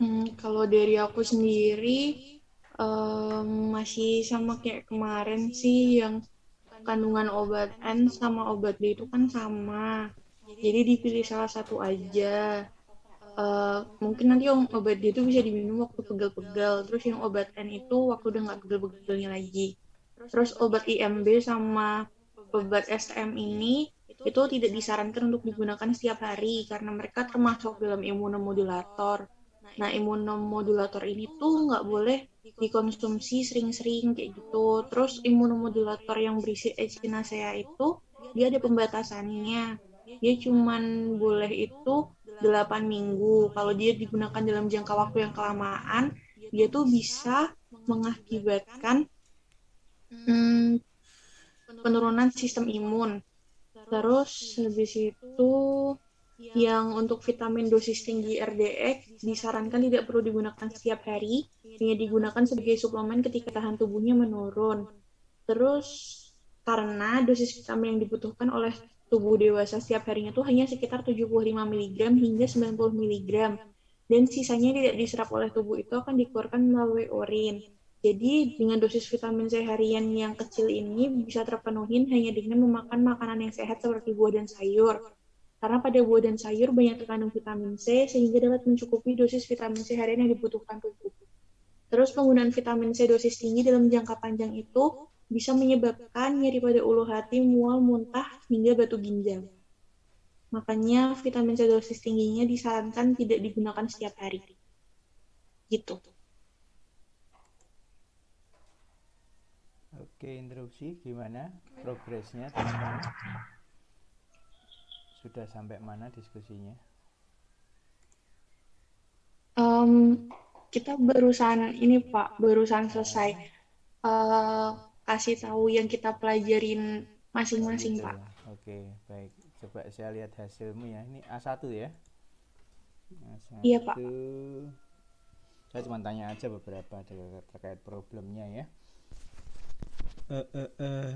Hmm, kalau dari aku sendiri um, masih sama kayak kemarin sih yang kandungan obat N sama obat B itu kan sama. Jadi dipilih salah satu aja. Uh, mungkin nanti yang obat D itu bisa diminum waktu pegel-pegel. Terus yang obat N itu waktu udah nggak pegel-pegelnya lagi. Terus obat IMB sama obat STM ini itu tidak disarankan untuk digunakan setiap hari karena mereka termasuk dalam imunomodulator Nah, imunomodulator ini tuh nggak boleh dikonsumsi sering-sering kayak gitu. Terus imunomodulator yang berisi echinacea itu dia ada pembatasannya. Dia cuman boleh itu 8 minggu. Kalau dia digunakan dalam jangka waktu yang kelamaan, dia tuh bisa mengakibatkan hmm, penurunan sistem imun. Terus habis itu Iya. yang untuk vitamin dosis tinggi RDX disarankan tidak perlu digunakan setiap hari, hanya digunakan sebagai suplemen ketika tahan tubuhnya menurun. Terus karena dosis vitamin yang dibutuhkan oleh tubuh dewasa setiap harinya itu hanya sekitar 75 mg hingga 90 mg dan sisanya tidak diserap oleh tubuh itu akan dikeluarkan melalui urin. Jadi dengan dosis vitamin C harian yang kecil ini bisa terpenuhi hanya dengan memakan makanan yang sehat seperti buah dan sayur karena pada buah dan sayur banyak terkandung vitamin C sehingga dapat mencukupi dosis vitamin C harian yang dibutuhkan tubuh. Terus penggunaan vitamin C dosis tinggi dalam jangka panjang itu bisa menyebabkan nyeri pada ulu hati, mual, muntah, hingga batu ginjal. Makanya vitamin C dosis tingginya disarankan tidak digunakan setiap hari. Gitu. Oke, interupsi gimana progresnya teman-teman? sudah sampai mana diskusinya? Um, kita barusan ini Pak, barusan selesai uh, kasih tahu yang kita pelajarin masing-masing gitu Pak. Ya. Oke, baik. Coba saya lihat hasilmu ya. Ini A1 ya? Iya Pak. Saya cuma tanya aja beberapa terkait problemnya ya. Uh, uh, uh.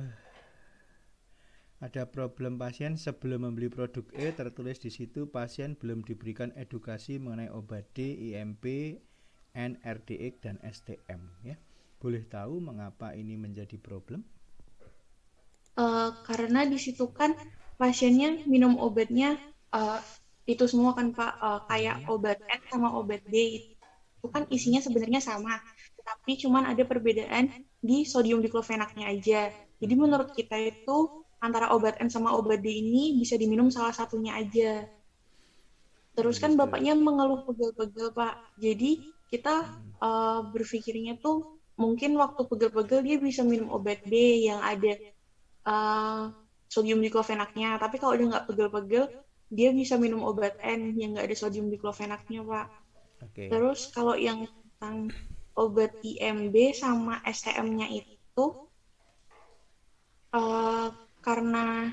Ada problem pasien sebelum membeli produk E tertulis di situ pasien belum diberikan edukasi mengenai obat D, IMP, NRDX dan STM ya. Boleh tahu mengapa ini menjadi problem? Uh, karena di situ kan pasiennya minum obatnya uh, itu semua kan Pak uh, kayak hmm. obat N sama obat D itu kan isinya sebenarnya sama tetapi cuman ada perbedaan di sodium diklofenaknya aja. Jadi hmm. menurut kita itu antara obat M sama obat D ini bisa diminum salah satunya aja. Terus kan iya, iya. bapaknya mengeluh pegel-pegel, Pak. Jadi kita uh, berpikirnya tuh mungkin waktu pegel-pegel dia bisa minum obat B yang ada uh, sodium diklofenaknya. Tapi kalau udah nggak pegel-pegel, dia bisa minum obat N yang nggak ada sodium diklofenaknya, Pak. Okay. Terus kalau yang tentang obat IMB sama STM-nya itu uh, karena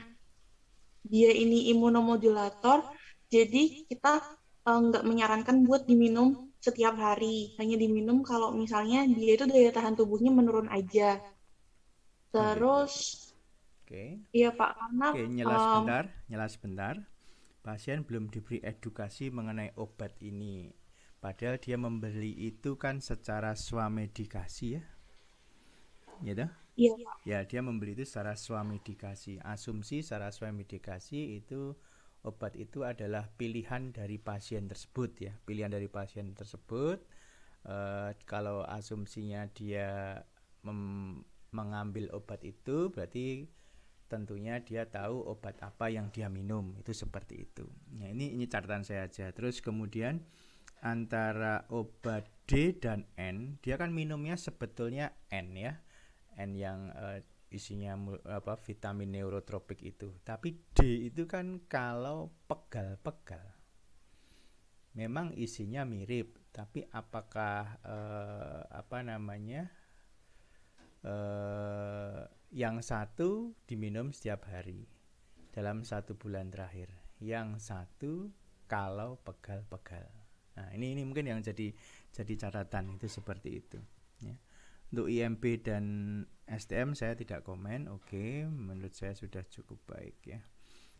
dia ini imunomodulator, jadi kita eh, nggak uh, menyarankan buat diminum setiap hari. Hanya diminum kalau misalnya dia itu daya tahan tubuhnya menurun aja. Terus, okay. iya Pak, karena okay, nyala um, eh, sebentar, nyala sebentar. Pasien belum diberi edukasi mengenai obat ini. Padahal dia membeli itu kan secara swamedikasi ya. Ya dah. Iya. Ya, dia membeli itu secara swamedikasi. Asumsi secara swamedikasi itu obat itu adalah pilihan dari pasien tersebut ya, pilihan dari pasien tersebut. Uh, kalau asumsinya dia mengambil obat itu berarti tentunya dia tahu obat apa yang dia minum itu seperti itu. Ya ini ini catatan saya aja. Terus kemudian antara obat D dan N, dia kan minumnya sebetulnya N ya. N yang uh, isinya apa vitamin neurotropik itu. Tapi D itu kan kalau pegal-pegal. Memang isinya mirip, tapi apakah uh, apa namanya? Uh, yang satu diminum setiap hari dalam satu bulan terakhir. Yang satu kalau pegal-pegal. Nah, ini ini mungkin yang jadi jadi catatan itu seperti itu. Untuk IMB dan STM saya tidak komen. Oke, menurut saya sudah cukup baik ya.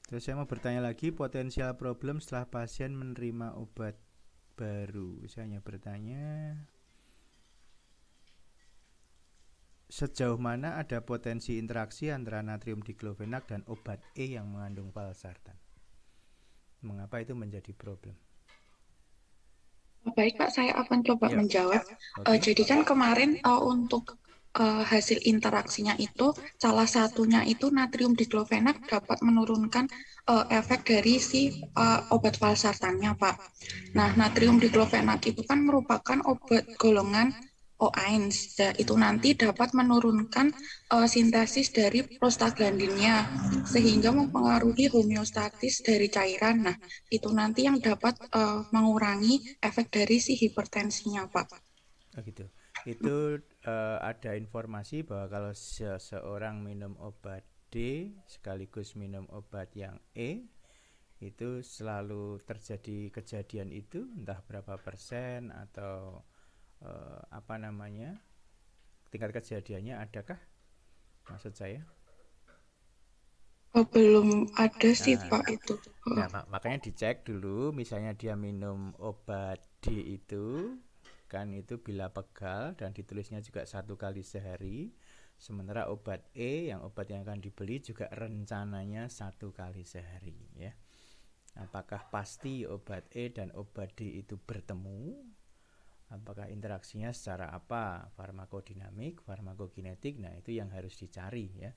Terus saya mau bertanya lagi potensial problem setelah pasien menerima obat baru. Saya hanya bertanya sejauh mana ada potensi interaksi antara natrium diklofenak dan obat E yang mengandung valsartan. Mengapa itu menjadi problem? Oh, baik Pak, saya akan coba ya. menjawab. Okay. Uh, eh, jadi kan kemarin uh, untuk uh, hasil interaksinya itu salah satunya itu natrium diklofenak dapat menurunkan uh, efek dari si uh, obat falsartannya Pak. Nah, natrium diklofenak itu kan merupakan obat golongan O1 itu nanti dapat menurunkan uh, sintesis dari prostaglandinnya sehingga mempengaruhi homeostatis dari cairan. Nah, itu nanti yang dapat uh, mengurangi efek dari si hipertensinya, Pak. Oh gitu. Itu uh, ada informasi bahwa kalau seseorang minum obat D sekaligus minum obat yang E itu selalu terjadi kejadian itu entah berapa persen atau eh, apa namanya tingkat kejadiannya adakah maksud saya? Oh, belum ada sih nah. pak itu. Oh. Nah mak makanya dicek dulu, misalnya dia minum obat D itu kan itu bila pegal dan ditulisnya juga satu kali sehari. Sementara obat E yang obat yang akan dibeli juga rencananya satu kali sehari ya. Apakah pasti obat E dan obat D itu bertemu apakah interaksinya secara apa farmakodinamik farmakokinetik nah itu yang harus dicari ya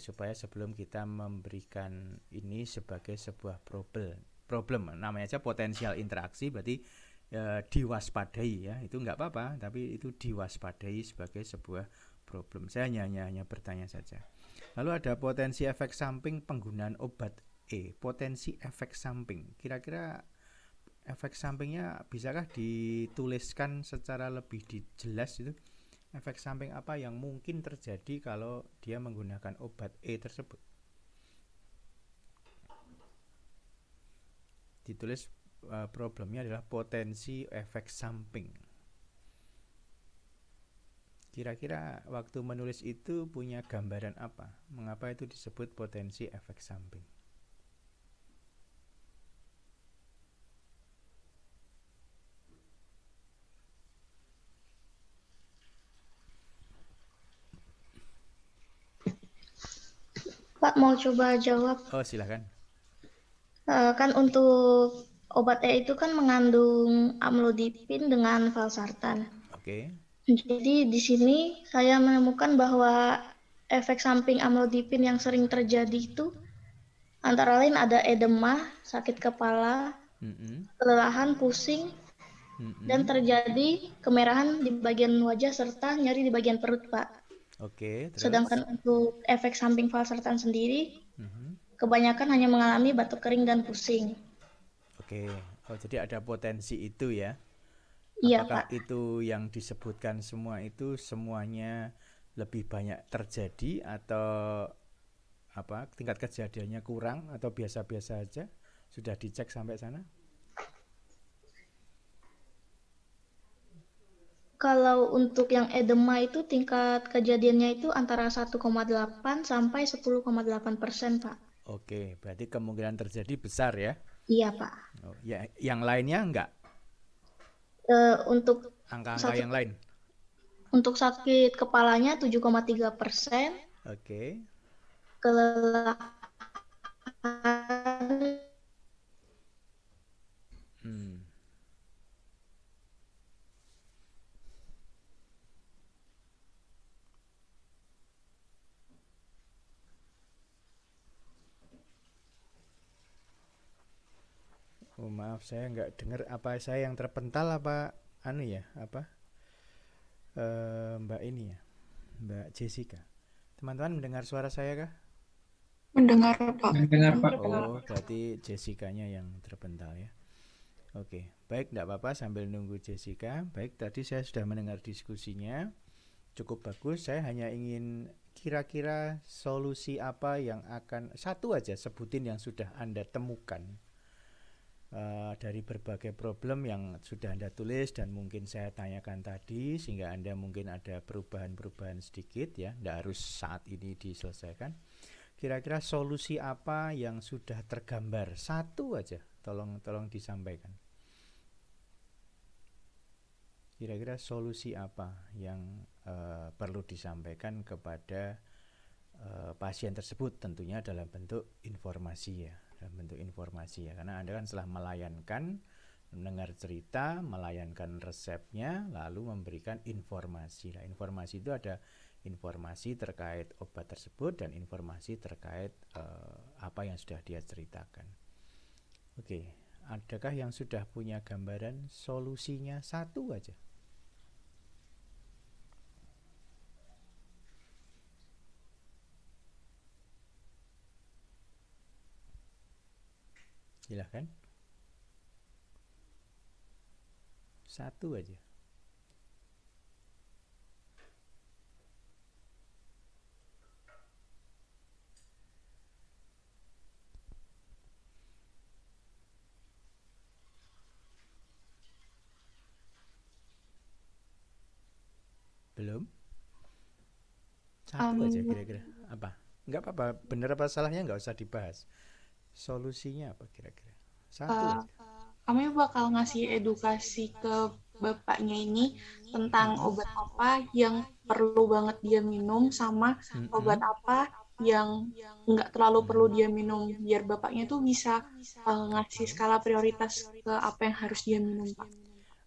supaya sebelum kita memberikan ini sebagai sebuah problem problem namanya aja potensial interaksi berarti e, diwaspadai ya itu nggak apa-apa tapi itu diwaspadai sebagai sebuah problem saya hanya hanya, hanya bertanya saja lalu ada potensi efek samping penggunaan obat E potensi efek samping kira-kira efek sampingnya bisakah dituliskan secara lebih jelas itu efek samping apa yang mungkin terjadi kalau dia menggunakan obat E tersebut ditulis e, problemnya adalah potensi efek samping kira-kira waktu menulis itu punya gambaran apa mengapa itu disebut potensi efek samping Pak mau coba jawab. Oh silahkan. Uh, eh, kan untuk obatnya e itu kan mengandung amlodipin dengan valsartan. Oke. Okay. Jadi di sini saya menemukan bahwa efek samping amlodipin yang sering terjadi itu antara lain ada edema, sakit kepala, mm-hmm. kelelahan, pusing, mm-hmm. dan terjadi kemerahan di bagian wajah serta nyeri di bagian perut, Pak. Oke. Okay, Sedangkan untuk efek samping valsartan sendiri, mm-hmm. kebanyakan hanya mengalami batuk kering dan pusing. Oke. Okay. Oh, jadi ada potensi itu ya? Iya, Apakah Pak. itu yang disebutkan semua itu semuanya lebih banyak terjadi atau apa tingkat kejadiannya kurang atau biasa-biasa aja? Sudah dicek sampai sana? Kalau untuk yang edema itu tingkat kejadiannya itu antara 1,8 sampai 10,8 persen, Pak. Oke, berarti kemungkinan terjadi besar ya? Iya, Pak. Oh, ya, yang lainnya enggak? Uh, untuk angka-angka yang lain? Untuk sakit kepalanya 7,3 persen. Oke. Kelelahan maaf saya nggak dengar apa saya yang terpental apa anu ya apa e, Mbak ini ya Mbak Jessica teman-teman mendengar suara saya kah mendengar Pak mendengar Pak oh berarti Jessica-nya yang terpental ya Oke, baik, tidak apa-apa sambil nunggu Jessica. Baik, tadi saya sudah mendengar diskusinya, cukup bagus. Saya hanya ingin kira-kira solusi apa yang akan satu aja sebutin yang sudah Anda temukan Eh, dari berbagai problem yang sudah Anda tulis dan mungkin saya tanyakan tadi sehingga Anda mungkin ada perubahan-perubahan sedikit ya, tidak harus saat ini diselesaikan. Kira-kira solusi apa yang sudah tergambar? Satu aja, tolong tolong disampaikan. Kira-kira solusi apa yang uh, perlu disampaikan kepada uh, pasien tersebut tentunya dalam bentuk informasi ya dalam bentuk informasi ya karena Anda kan setelah melayankan mendengar cerita, melayankan resepnya, lalu memberikan informasi. Nah, informasi itu ada informasi terkait obat tersebut dan informasi terkait uh, apa yang sudah dia ceritakan. Oke, adakah yang sudah punya gambaran solusinya satu aja? silahkan satu aja Belum? Satu um, aja kira-kira. Apa? nggak apa-apa. Bener apa salahnya nggak usah dibahas. Solusinya apa kira-kira? Satu. Uh, eh, kami bakal ngasih edukasi ke bapaknya ini tentang obat apa yang perlu banget dia minum sama obat apa yang nggak terlalu perlu dia minum biar bapaknya tuh bisa uh, ngasih skala prioritas ke apa yang harus dia minum pak.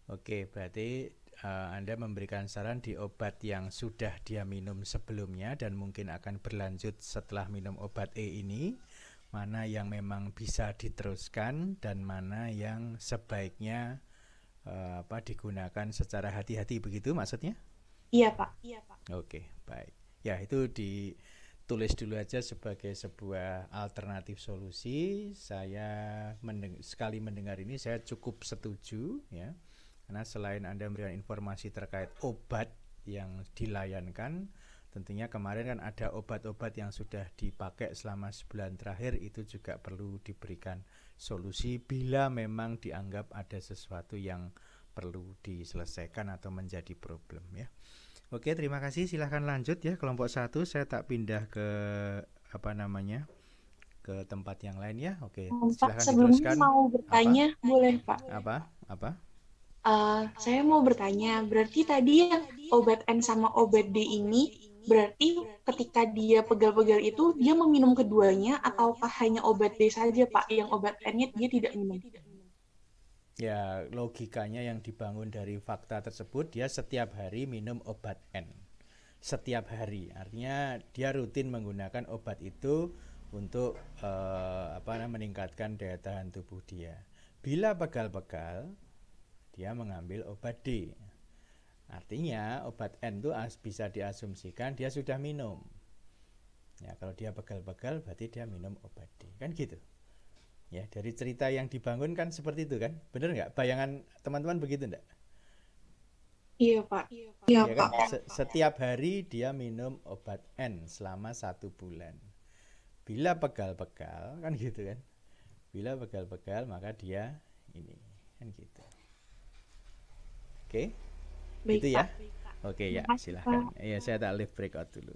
Oke, berarti uh, Anda memberikan saran di obat yang sudah dia minum sebelumnya dan mungkin akan berlanjut setelah minum obat E ini mana yang memang bisa diteruskan dan mana yang sebaiknya uh, apa digunakan secara hati-hati begitu maksudnya? Iya pak, iya pak. Oke baik, ya itu ditulis dulu aja sebagai sebuah alternatif solusi. Saya mendeng sekali mendengar ini saya cukup setuju ya, karena selain anda memberikan informasi terkait obat yang dilayankan, tentunya kemarin kan ada obat-obat yang sudah dipakai selama sebulan terakhir itu juga perlu diberikan solusi bila memang dianggap ada sesuatu yang perlu diselesaikan atau menjadi problem ya. Oke, terima kasih. Silahkan lanjut ya kelompok satu. Saya tak pindah ke apa namanya ke tempat yang lain ya. Oke, silahkan Pak, sebelumnya diteruskan. mau bertanya, apa? boleh Pak? Apa? Apa? Uh, saya mau bertanya, berarti tadi yang obat N sama obat D ini Berarti ketika dia pegal-pegal itu, dia meminum keduanya ataukah hanya obat D saja, Pak? Yang obat N-nya dia tidak minum? Ya, logikanya yang dibangun dari fakta tersebut, dia setiap hari minum obat N. Setiap hari. Artinya dia rutin menggunakan obat itu untuk eh, apa namanya meningkatkan daya tahan tubuh dia. Bila pegal-pegal, dia mengambil obat D Artinya obat N itu bisa diasumsikan dia sudah minum. Ya, kalau dia begal-begal berarti dia minum obat D. Kan gitu. Ya, dari cerita yang dibangun kan seperti itu kan? benar nggak? Bayangan teman-teman begitu enggak? Iya, Pak. Iya, Pak. Iya, ya, kan? Setiap hari dia minum obat N selama satu bulan. Bila pegal-pegal kan gitu kan? Bila pegal-pegal maka dia ini kan gitu. Oke. Okay? Gitu Baik, gitu ya. Pak. Oke ya, silahkan. Iya, saya tak live breakout dulu.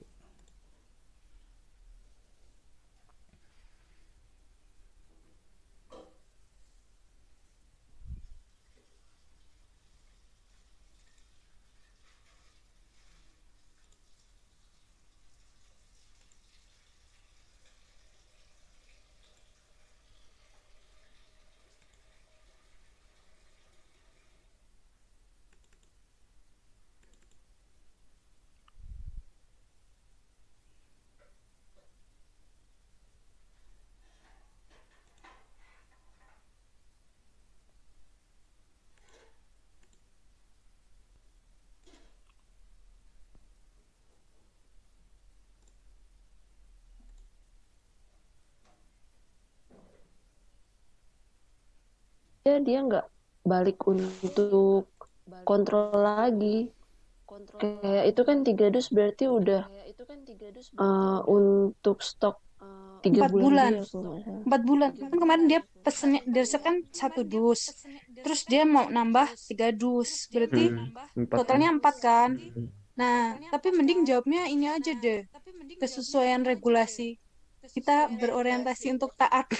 aja dia nggak balik untuk kontrol lagi kayak itu kan tiga dus berarti udah itu kan tiga dus uh, eh, untuk stok tiga bulan, bulan. empat bulan kan kemarin dia pesennya dari kan satu dus terus dia mau nambah tiga dus berarti hmm, totalnya empat kan hmm. nah tapi mending jawabnya ini aja deh kesesuaian regulasi kita berorientasi untuk taat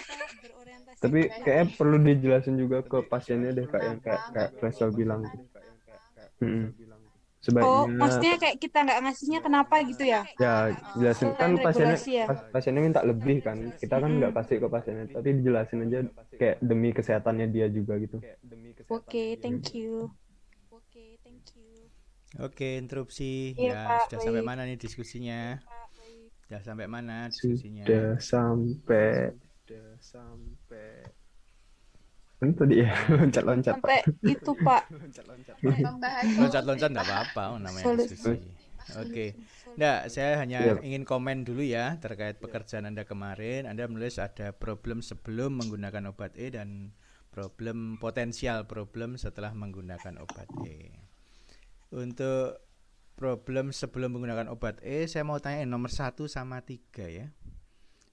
tapi kayaknya perlu dijelasin juga ke pasiennya deh kak yang kayak kak Rachel bilang hmm. sebaiknya oh maksudnya kayak kita nggak ngasihnya kenapa gitu ya ya jelasin kan pasiennya ya? pasiennya minta lebih kan kita kan nggak hmm. kasih ke pasiennya tapi dijelasin aja kayak demi kesehatannya dia juga gitu oke thank you oke interupsi iya, ya, ya sudah sampai mana nih diskusinya sudah sampai mana diskusinya sudah sampai udah sampai itu dia ya, loncat-loncat sampai pak. itu pak loncat-loncat loncat-loncat nggak apa-apa oh, namanya diskusi oke okay. nah saya hanya yeah. ingin komen dulu ya terkait pekerjaan anda kemarin anda menulis ada problem sebelum menggunakan obat E dan problem potensial problem setelah menggunakan obat E untuk problem sebelum menggunakan obat E saya mau tanya nomor satu sama tiga ya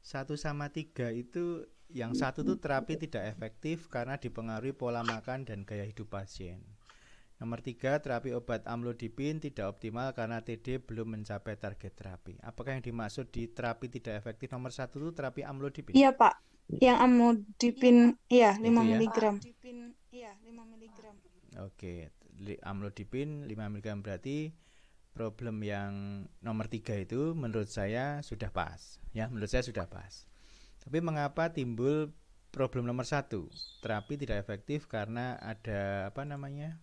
satu sama tiga itu yang satu itu terapi tidak efektif karena dipengaruhi pola makan dan gaya hidup pasien. Nomor tiga, terapi obat amlodipin tidak optimal karena TD belum mencapai target terapi. Apakah yang dimaksud di terapi tidak efektif nomor satu itu terapi amlodipin? Iya Pak, yang amlodipin, iya lima ya. miligram. Iya lima miligram. Oke, amlodipin 5 miligram berarti problem yang nomor tiga itu menurut saya sudah pas ya menurut saya sudah pas tapi mengapa timbul problem nomor satu terapi tidak efektif karena ada apa namanya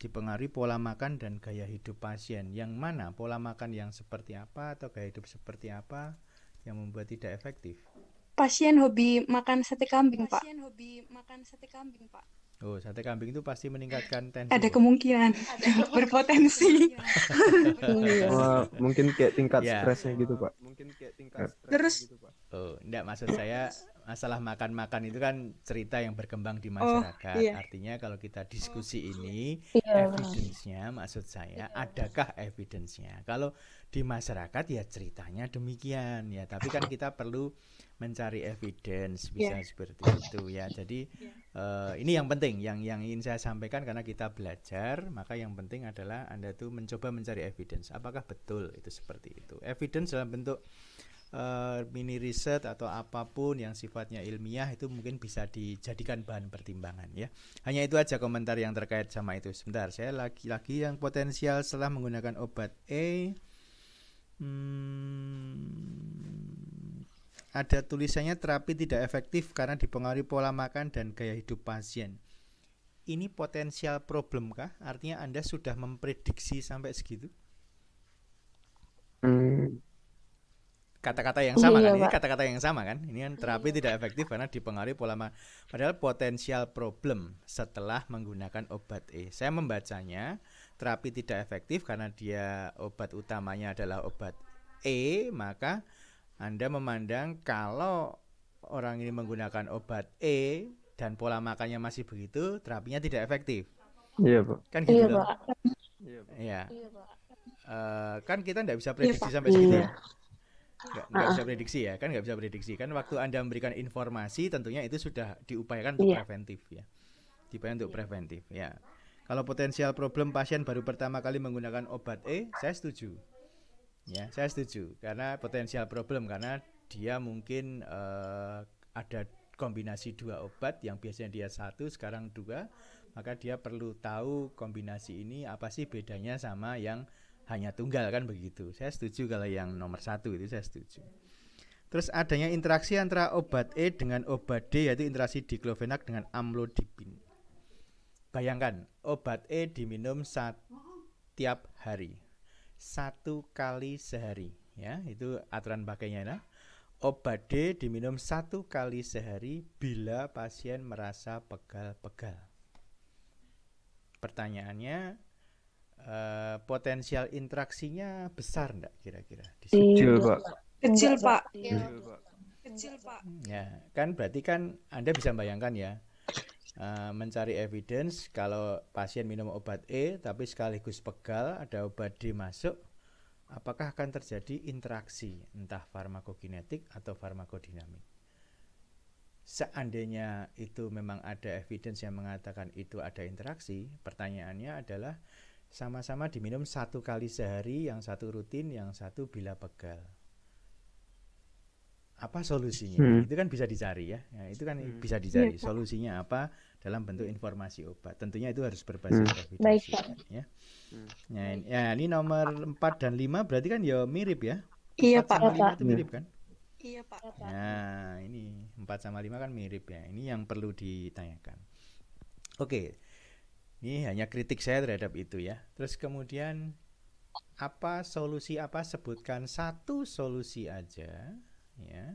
dipengaruhi pola makan dan gaya hidup pasien. Yang mana pola makan yang seperti apa atau gaya hidup seperti apa yang membuat tidak efektif? Pasien hobi makan sate kambing, pasien Pak. Pasien hobi makan sate kambing, Pak. Oh, sate kambing itu pasti meningkatkan tensi. Ada kemungkinan, berpotensi. oh, mungkin kayak tingkat ya. stresnya gitu, Pak. Mungkin kayak tingkat ya. stres Terus gitu, Pak. Oh, enggak maksud saya masalah makan-makan itu kan cerita yang berkembang di oh, masyarakat. Oh, iya. Artinya kalau kita diskusi oh, ini, iya. evidence-nya maksud saya, iya. adakah evidence-nya? Kalau di masyarakat ya ceritanya demikian ya tapi kan kita perlu mencari evidence iya. bisa yeah. seperti itu ya jadi yeah. Iya. uh, ini yang penting yang yang ingin saya sampaikan karena kita belajar maka yang penting adalah anda tuh mencoba mencari evidence apakah betul itu seperti itu evidence dalam bentuk uh, mini riset atau apapun yang sifatnya ilmiah itu mungkin bisa dijadikan bahan pertimbangan ya. Hanya itu aja komentar yang terkait sama itu. Sebentar, saya lagi-lagi yang potensial setelah menggunakan obat E Hmm, ada tulisannya terapi tidak efektif karena dipengaruhi pola makan dan gaya hidup pasien. Ini potensial problem kah? Artinya Anda sudah memprediksi sampai segitu? kata hmm. Kata-kata yang sama iya, kan? Ini kata-kata yang sama kan? Ini kan terapi iya. tidak efektif karena dipengaruhi pola makan. Padahal potensial problem setelah menggunakan obat E. Saya membacanya terapi tidak efektif karena dia obat utamanya adalah obat E, maka Anda memandang kalau orang ini menggunakan obat E dan pola makannya masih begitu, terapinya tidak efektif. Iya, Pak. Kan iya, gitu iya, Pak. Iya. Iya, Pak. Uh, kan kita tidak bisa iya, prediksi iya, sampai segitu. Iya. Nggak, nggak ah, bisa ah. prediksi ya, kan nggak bisa prediksi. Kan waktu Anda memberikan informasi tentunya itu sudah diupayakan untuk iya. preventif ya. Diupayakan untuk iya. preventif ya. Kalau potensial problem pasien baru pertama kali menggunakan obat E, saya setuju. Ya, saya setuju karena potensial problem karena dia mungkin uh, ada kombinasi dua obat yang biasanya dia satu sekarang dua, maka dia perlu tahu kombinasi ini apa sih bedanya sama yang hanya tunggal kan begitu. Saya setuju kalau yang nomor satu itu saya setuju. Terus adanya interaksi antara obat E dengan obat D yaitu interaksi diklofenak dengan amlodipin. Bayangkan Obat E diminum setiap hari. Satu kali sehari, ya. Itu aturan pakainya nah. Ya. Obat D diminum satu kali sehari bila pasien merasa pegal-pegal. Pertanyaannya, eh, potensial interaksinya besar enggak kira-kira? di sini? Kecil, iya, Pak. Kecil, Pak. Kecil, Pak. Ya, kan berarti kan Anda bisa bayangkan ya uh, mencari evidence kalau pasien minum obat E tapi sekaligus pegal ada obat D masuk apakah akan terjadi interaksi entah farmakokinetik atau farmakodinamik seandainya itu memang ada evidence yang mengatakan itu ada interaksi pertanyaannya adalah sama-sama diminum satu kali sehari yang satu rutin yang satu bila pegal apa solusinya hmm. itu kan bisa dicari ya nah, itu kan hmm. bisa iya, dicari ya, solusinya apa dalam bentuk informasi obat tentunya itu harus berbasis hmm. evidence Baik, ya hmm. nah, ini, ya ini nomor 4 dan 5 berarti kan ya mirip ya iya Pak, sama Pak. itu iya. mirip kan iya Pak nah ini 4 sama 5 kan mirip ya ini yang perlu ditanyakan oke ini hanya kritik saya terhadap itu ya terus kemudian apa solusi apa sebutkan satu solusi aja ya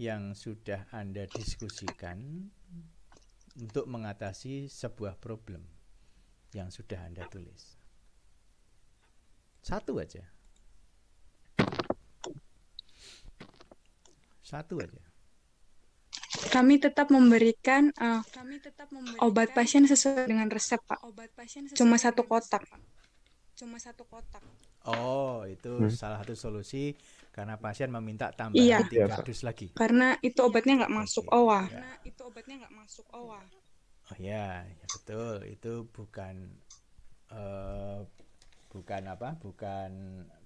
yang sudah Anda diskusikan untuk mengatasi sebuah problem yang sudah Anda tulis. Satu aja. Satu aja. Kami tetap memberikan, uh, kami tetap memberikan obat pasien sesuai dengan resep, Pak. Obat pasien cuma satu kotak. Cuma satu kotak. Oh, itu hmm. salah satu solusi karena pasien meminta tambah iya. tiga iya, dus lagi. Karena itu obatnya nggak masuk okay. Iya. owa. Iya. Karena itu obatnya nggak masuk OWA. Oh ya, ya betul. Itu bukan uh, bukan apa? Bukan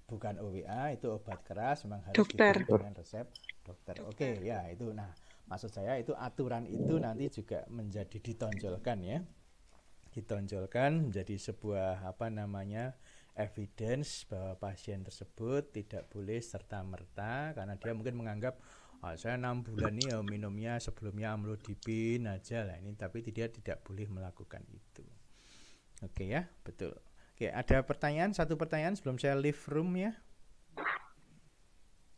bukan OWA, itu obat keras memang harus dokter. dengan resep dokter. dokter. Oke, okay, ya itu. Nah, maksud saya itu aturan itu nanti juga menjadi ditonjolkan ya. Ditonjolkan menjadi sebuah apa namanya? evidence bahwa pasien tersebut tidak boleh serta-merta karena dia mungkin menganggap oh, saya enam bulan nih ya minumnya sebelumnya amlodipin aja lah ini tapi dia tidak boleh melakukan itu. Oke okay, ya, betul. Oke, okay, ada pertanyaan, satu pertanyaan sebelum saya leave room ya.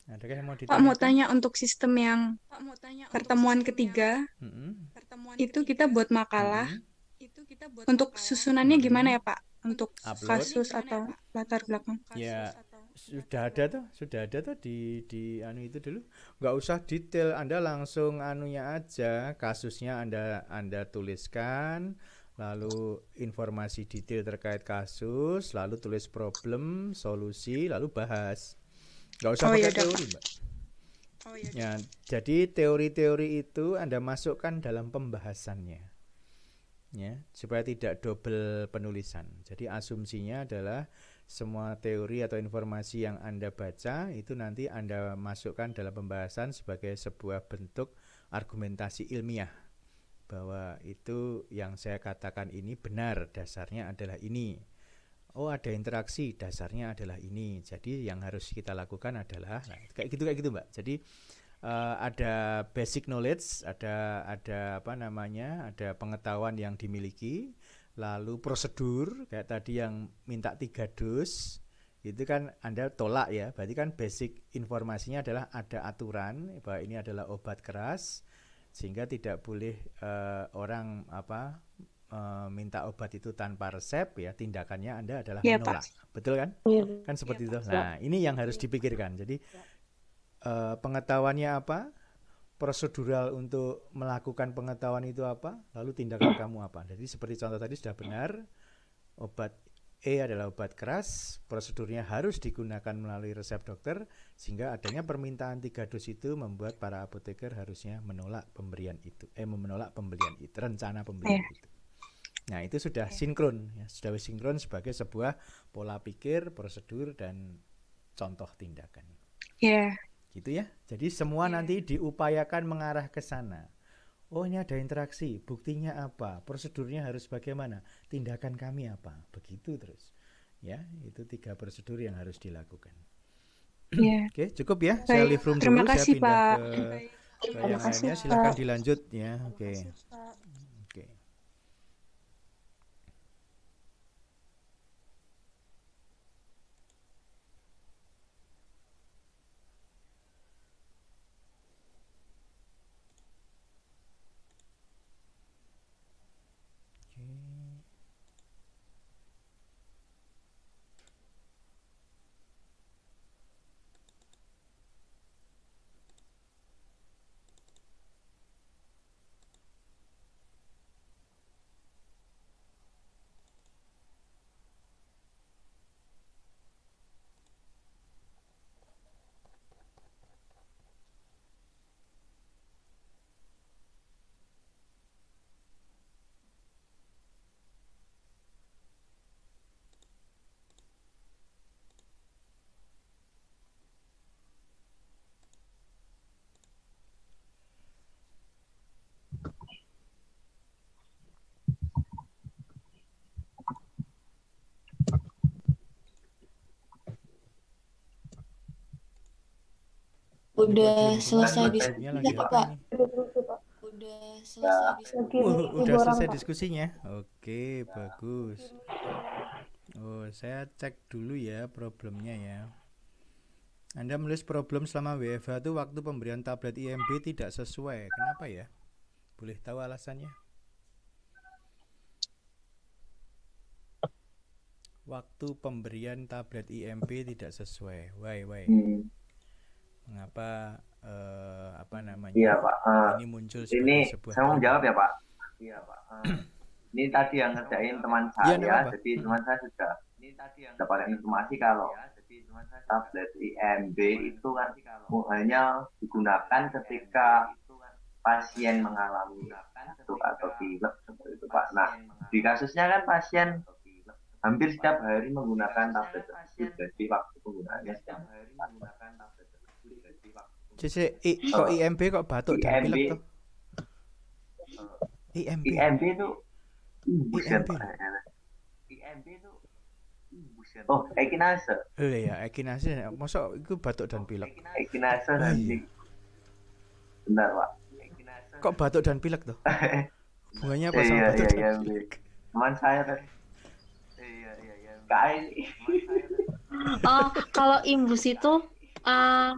Adakah yang mau ditanya? Pak mau tanya untuk sistem yang Pak mau tanya pertemuan ketiga. Yang... Mm-hmm. Pertemuan itu kita buat makalah. -hmm. Itu kita buat Untuk susunannya gimana ya, Pak? untuk upload. kasus atau latar belakang kasus ya sudah ada tuh sudah ada tuh di di anu itu dulu nggak usah detail anda langsung anunya aja kasusnya anda anda tuliskan lalu informasi detail terkait kasus lalu tulis problem solusi lalu bahas nggak usah oh, pakai yaudah. teori mbak oh, iya. ya jadi teori-teori itu anda masukkan dalam pembahasannya ya supaya tidak double penulisan. Jadi asumsinya adalah semua teori atau informasi yang Anda baca itu nanti Anda masukkan dalam pembahasan sebagai sebuah bentuk argumentasi ilmiah bahwa itu yang saya katakan ini benar, dasarnya adalah ini. Oh, ada interaksi, dasarnya adalah ini. Jadi yang harus kita lakukan adalah nah, kayak gitu kayak gitu, Mbak. Jadi uh, ada basic knowledge, ada ada apa namanya, ada pengetahuan yang dimiliki, lalu prosedur kayak tadi yang minta tiga dus itu kan Anda tolak ya, berarti kan basic informasinya adalah ada aturan bahwa ini adalah obat keras sehingga tidak boleh uh, orang apa eh, minta obat itu tanpa resep ya tindakannya Anda adalah iya, menolak. Pak. Betul kan? Ya. Kan seperti ya, itu. Pak. Nah, ini yang iya. harus dipikirkan. Jadi iya. Eh, pengetahuannya apa, prosedural untuk melakukan pengetahuan itu apa, lalu tindakan kamu apa. Jadi seperti contoh tadi sudah benar, obat E adalah obat keras, prosedurnya harus digunakan melalui resep dokter, sehingga adanya permintaan tiga dos itu membuat para apoteker harusnya menolak pemberian itu, eh menolak pembelian itu, rencana pembelian iya. itu. Nah itu sudah iya. sinkron, ya, sudah sinkron sebagai sebuah pola pikir, prosedur dan contoh tindakan. Ya, Gitu ya. Jadi semua yeah. nanti diupayakan mengarah ke sana. Oh ini ada interaksi, buktinya apa, prosedurnya harus bagaimana, tindakan kami apa, begitu terus. Ya, itu tiga prosedur yang harus dilakukan. Yeah. Iya. Oke, okay, cukup ya. Baik. Saya leave room Terima dulu, kasih, saya pindah Pak. ke, ke Terima yang kasih, lainnya. Silakan dilanjut ya. Oke. Okay. Udah selesai diskusinya lagi Pak? Udah selesai diskusinya. Oke, bagus. Oh, saya cek dulu ya problemnya ya. Anda menulis problem selama WFH itu waktu pemberian tablet IMB tidak sesuai. Kenapa ya? Boleh tahu alasannya? Waktu pemberian tablet IMB tidak sesuai. Why, why? Hmm mengapa uh, apa namanya iya, Pak. Uh, ini muncul ini sebuah saya mau jawab ya Pak iya Pak uh, ini tadi yang ngerjain teman iya, saya ya, ya jadi hmm. teman saya sudah ini tadi yang dapat informasi kalau tablet IMB kan itu kan hanya digunakan ketika pasien mengalami batuk atau pilek seperti itu Pak. Nah, di kasusnya kan pasien hampir setiap hari menggunakan kan tablet tersebut, jadi waktu penggunaannya CC I, kok IMB oh, iya, oh, iya. kok batuk dan pilek tuh? IMB. IMB itu IMB. IMB itu Oh, ekinase. Oh iya, ekinase. Masa itu batuk dan pilek? Ekinase nanti. Benar, Pak. Kok batuk dan pilek tuh? Hubungannya apa sama iya, batuk dan pilek? Cuman saya tadi. Iya, iya, iya. Oh, kalau imbus itu uh,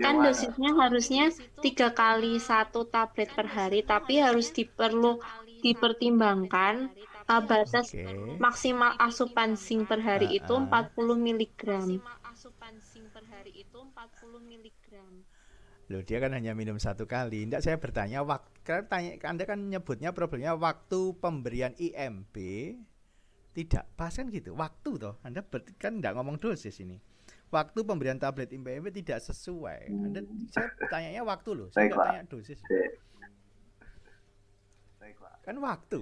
kan dosisnya harusnya tiga kali satu tablet per hari tapi harus diperlu dipertimbangkan uh, batas okay. maksimal asupan zinc per hari uh, uh. itu 40 ah. mg. asupan zinc Loh, dia kan hanya minum satu kali. Tidak saya bertanya waktu karena tanya Anda kan nyebutnya problemnya waktu pemberian IMB tidak pas kan gitu. Waktu toh. Anda ber, kan tidak ngomong dosis ini waktu pemberian tablet IPM tidak sesuai. Hmm. Anda saya tanyanya waktu loh, saya tanya dosis. Kan waktu.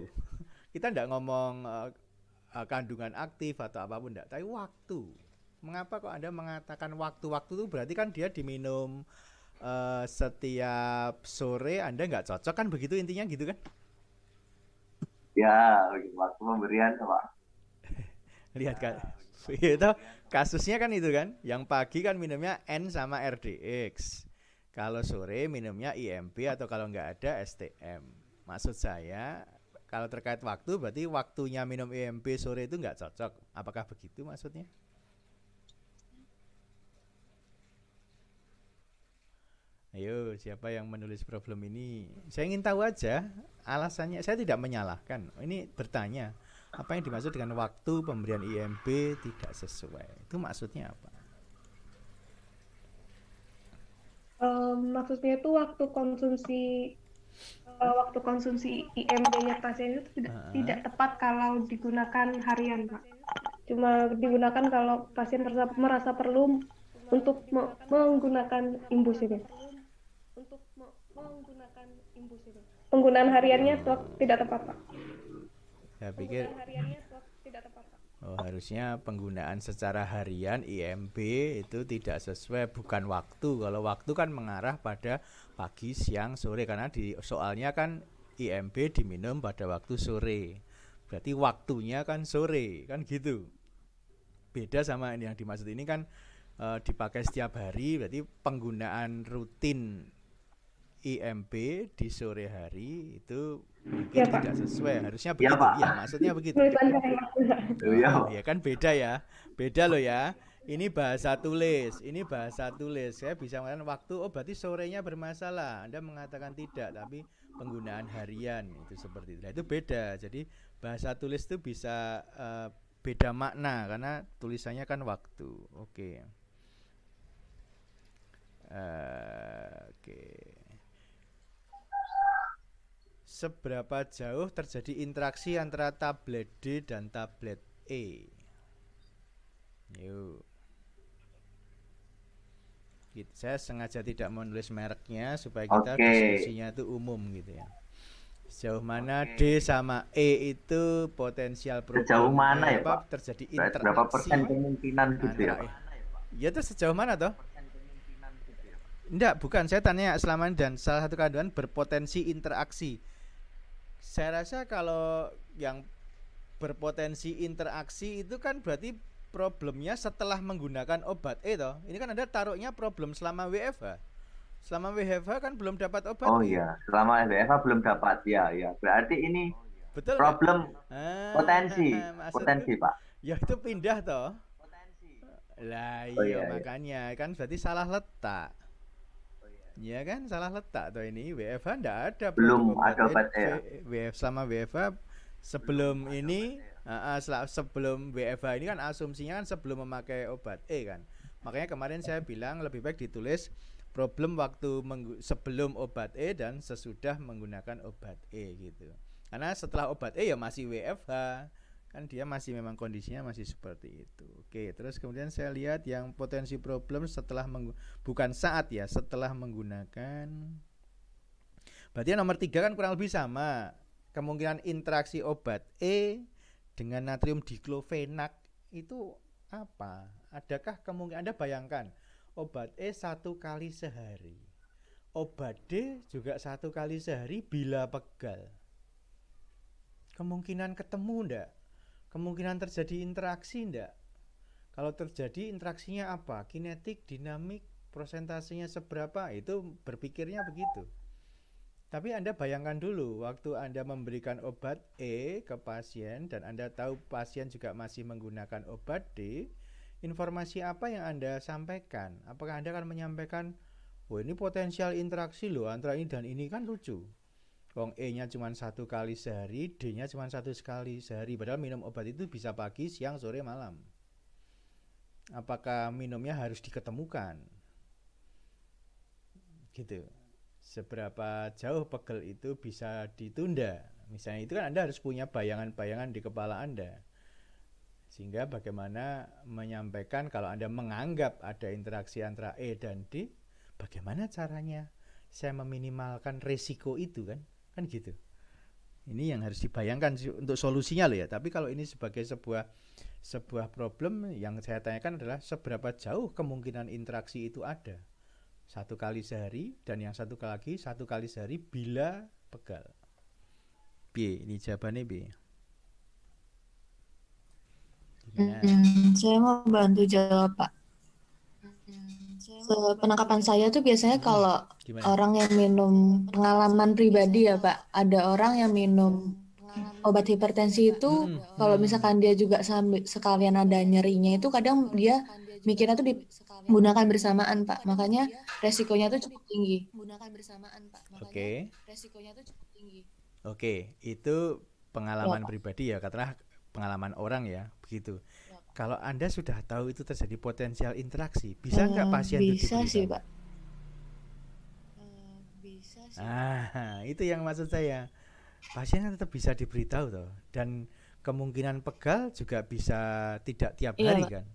Kita tidak ngomong uh, kandungan aktif atau apapun tidak, tapi waktu. Mengapa kok Anda mengatakan waktu-waktu itu berarti kan dia diminum uh, setiap sore Anda nggak cocok kan begitu intinya gitu kan? Ya, waktu pemberian sama. Lihat kan. itu iya kasusnya kan itu kan yang pagi kan minumnya N sama RDX kalau sore minumnya imp atau kalau nggak ada STM maksud saya kalau terkait waktu berarti waktunya minum imp sore itu nggak cocok apakah begitu maksudnya Ayo, siapa yang menulis problem ini? Saya ingin tahu aja alasannya. Saya tidak menyalahkan. Ini bertanya apa yang dimaksud dengan waktu pemberian IMB tidak sesuai itu maksudnya apa um, maksudnya itu waktu konsumsi uh, waktu konsumsi IMB-nya pasien itu tidak uh tidak tepat kalau digunakan harian pak cuma digunakan kalau pasien merasa, merasa perlu untuk me- menggunakan imbus ini untuk menggunakan imbus ini penggunaan hariannya tidak tepat pak saya pikir tidak tepat Oh, harusnya penggunaan secara harian IMB itu tidak sesuai bukan waktu. Kalau waktu kan mengarah pada pagi, siang, sore karena di soalnya kan IMB diminum pada waktu sore. Berarti waktunya kan sore, kan gitu. Beda sama yang dimaksud ini kan e, dipakai setiap hari, berarti penggunaan rutin IMB di sore hari itu mungkin hmm. ya, tidak sesuai harusnya iya, begitu ya, Pak. ya maksudnya begitu oh, Pak. ya kan beda ya beda loh ya ini bahasa tulis, ini bahasa tulis. Saya bisa mengatakan waktu, oh berarti sorenya bermasalah. Anda mengatakan tidak, tapi penggunaan harian itu seperti itu. Nah, itu beda. Jadi bahasa tulis itu bisa uh, beda makna karena tulisannya kan waktu. Oke. Okay. Uh, eh, Oke. Okay. Seberapa jauh terjadi interaksi antara tablet D dan tablet E? Yuk. Gitu. Saya sengaja tidak menulis mereknya supaya kita okay. diskusinya itu umum gitu ya. Sejauh mana okay. D sama E itu potensial perubahan sejauh mana ya, Pak? Terjadi interaksi. Berapa persen kemungkinan gitu ya? Ya itu ya, sejauh mana toh? Enggak, bukan. Saya tanya selama dan salah satu keadaan berpotensi interaksi saya rasa kalau yang berpotensi interaksi itu kan berarti problemnya setelah menggunakan obat eh ini kan ada taruhnya problem selama WFH selama WFH kan belum dapat obat oh iya selama WFH belum dapat ya ya berarti ini oh iya. betul problem kan? potensi ah, potensi itu, pak ya itu pindah toh potensi lah oh iya, oh, iya makanya kan berarti salah letak Ya kan salah letak tuh ini WFH ndak ada belum ada obat ya. E e WF sama WFH sebelum belum ini uh, uh, sebelum WFH ini kan asumsinya kan sebelum memakai obat E kan. Makanya kemarin saya bilang lebih baik ditulis problem waktu sebelum obat E dan sesudah menggunakan obat E gitu. Karena setelah obat E ya masih WFH kan dia masih memang kondisinya masih seperti itu. Oke, terus kemudian saya lihat yang potensi problem setelah bukan saat ya, setelah menggunakan berarti nomor tiga kan kurang lebih sama. Kemungkinan interaksi obat E dengan natrium diklofenak itu apa? Adakah kemungkinan Anda bayangkan obat E satu kali sehari, obat D juga satu kali sehari bila pegal. Kemungkinan ketemu enggak? Kemungkinan terjadi interaksi enggak? Kalau terjadi interaksinya apa? Kinetik, dinamik, prosentasinya seberapa? Itu berpikirnya begitu. Tapi Anda bayangkan dulu waktu Anda memberikan obat E ke pasien dan Anda tahu pasien juga masih menggunakan obat D, informasi apa yang Anda sampaikan? Apakah Anda akan menyampaikan, wah ini potensial interaksi loh antara ini dan ini kan lucu." Wong E-nya cuma satu kali sehari, D-nya cuma satu sekali sehari. Padahal minum obat itu bisa pagi, siang, sore, malam. Apakah minumnya harus diketemukan? Gitu. Seberapa jauh pegel itu bisa ditunda? Misalnya itu kan Anda harus punya bayangan-bayangan di kepala Anda. Sehingga bagaimana menyampaikan kalau Anda menganggap ada interaksi antara E dan D, bagaimana caranya saya meminimalkan resiko itu kan? kan gitu ini yang harus dibayangkan untuk solusinya loh ya tapi kalau ini sebagai sebuah sebuah problem yang saya tanyakan adalah seberapa jauh kemungkinan interaksi itu ada satu kali sehari dan yang satu kali lagi satu kali sehari bila pegal B ini jawabannya B -hmm. Saya mau bantu jawab Pak penangkapan saya tuh biasanya hmm, kalau Gimana? orang yang minum pengalaman pribadi ya Pak, ada orang yang minum obat hipertensi itu hmm. hmm kalau hmm, misalkan dia juga sambil sekalian ada nyerinya itu kadang dia mikirnya tuh digunakan bersamaan pak makanya resikonya tuh cukup tinggi gunakan oke cukup tinggi oke itu pengalaman ya. pribadi ya katanya pengalaman orang ya begitu kalau Anda sudah tahu itu terjadi potensial interaksi, bisa nggak uh, pasien bisa itu Bisa sih, Pak. Eh, bisa sih. Ah, itu yang maksud saya. Pasien kan tetap bisa diberitahu toh dan kemungkinan pegal juga bisa tidak tiap iya, hari kan.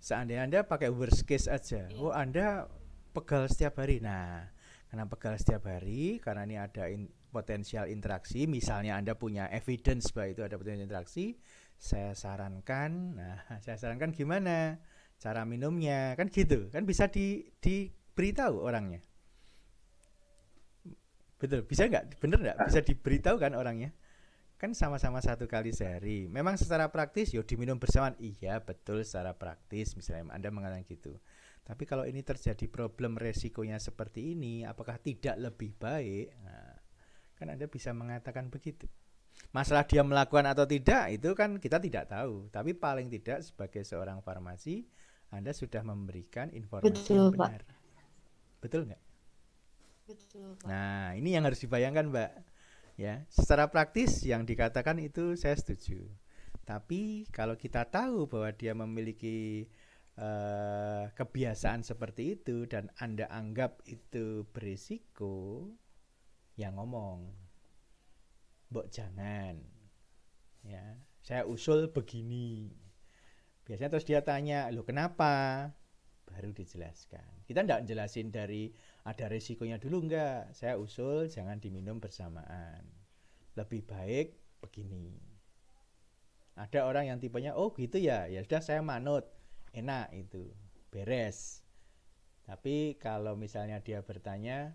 Seandainya Anda pakai worst case aja. Iya. Oh, Anda pegal setiap hari. Nah, karena pegal setiap hari? Karena ini ada in potensial interaksi, misalnya Anda punya evidence bahwa itu ada potensial interaksi saya sarankan nah saya sarankan gimana cara minumnya kan gitu kan bisa di diberitahu orangnya betul bisa nggak bener nggak bisa diberitahu kan orangnya kan sama-sama satu kali sehari memang secara praktis yo diminum bersamaan iya betul secara praktis misalnya anda mengatakan gitu tapi kalau ini terjadi problem resikonya seperti ini apakah tidak lebih baik nah, kan anda bisa mengatakan begitu masalah dia melakukan atau tidak itu kan kita tidak tahu. Tapi paling tidak sebagai seorang farmasi Anda sudah memberikan informasi Betul, yang benar. Pak. Betul nggak? Betul, Nah, ini yang harus dibayangkan, Mbak. Ya, secara praktis yang dikatakan itu saya setuju. Tapi kalau kita tahu bahwa dia memiliki uh, kebiasaan seperti itu dan Anda anggap itu berisiko, ya ngomong mbok jangan ya saya usul begini biasanya terus dia tanya lo kenapa baru dijelaskan kita tidak jelasin dari ada resikonya dulu enggak saya usul jangan diminum bersamaan lebih baik begini ada orang yang tipenya oh gitu ya ya sudah saya manut enak itu beres tapi kalau misalnya dia bertanya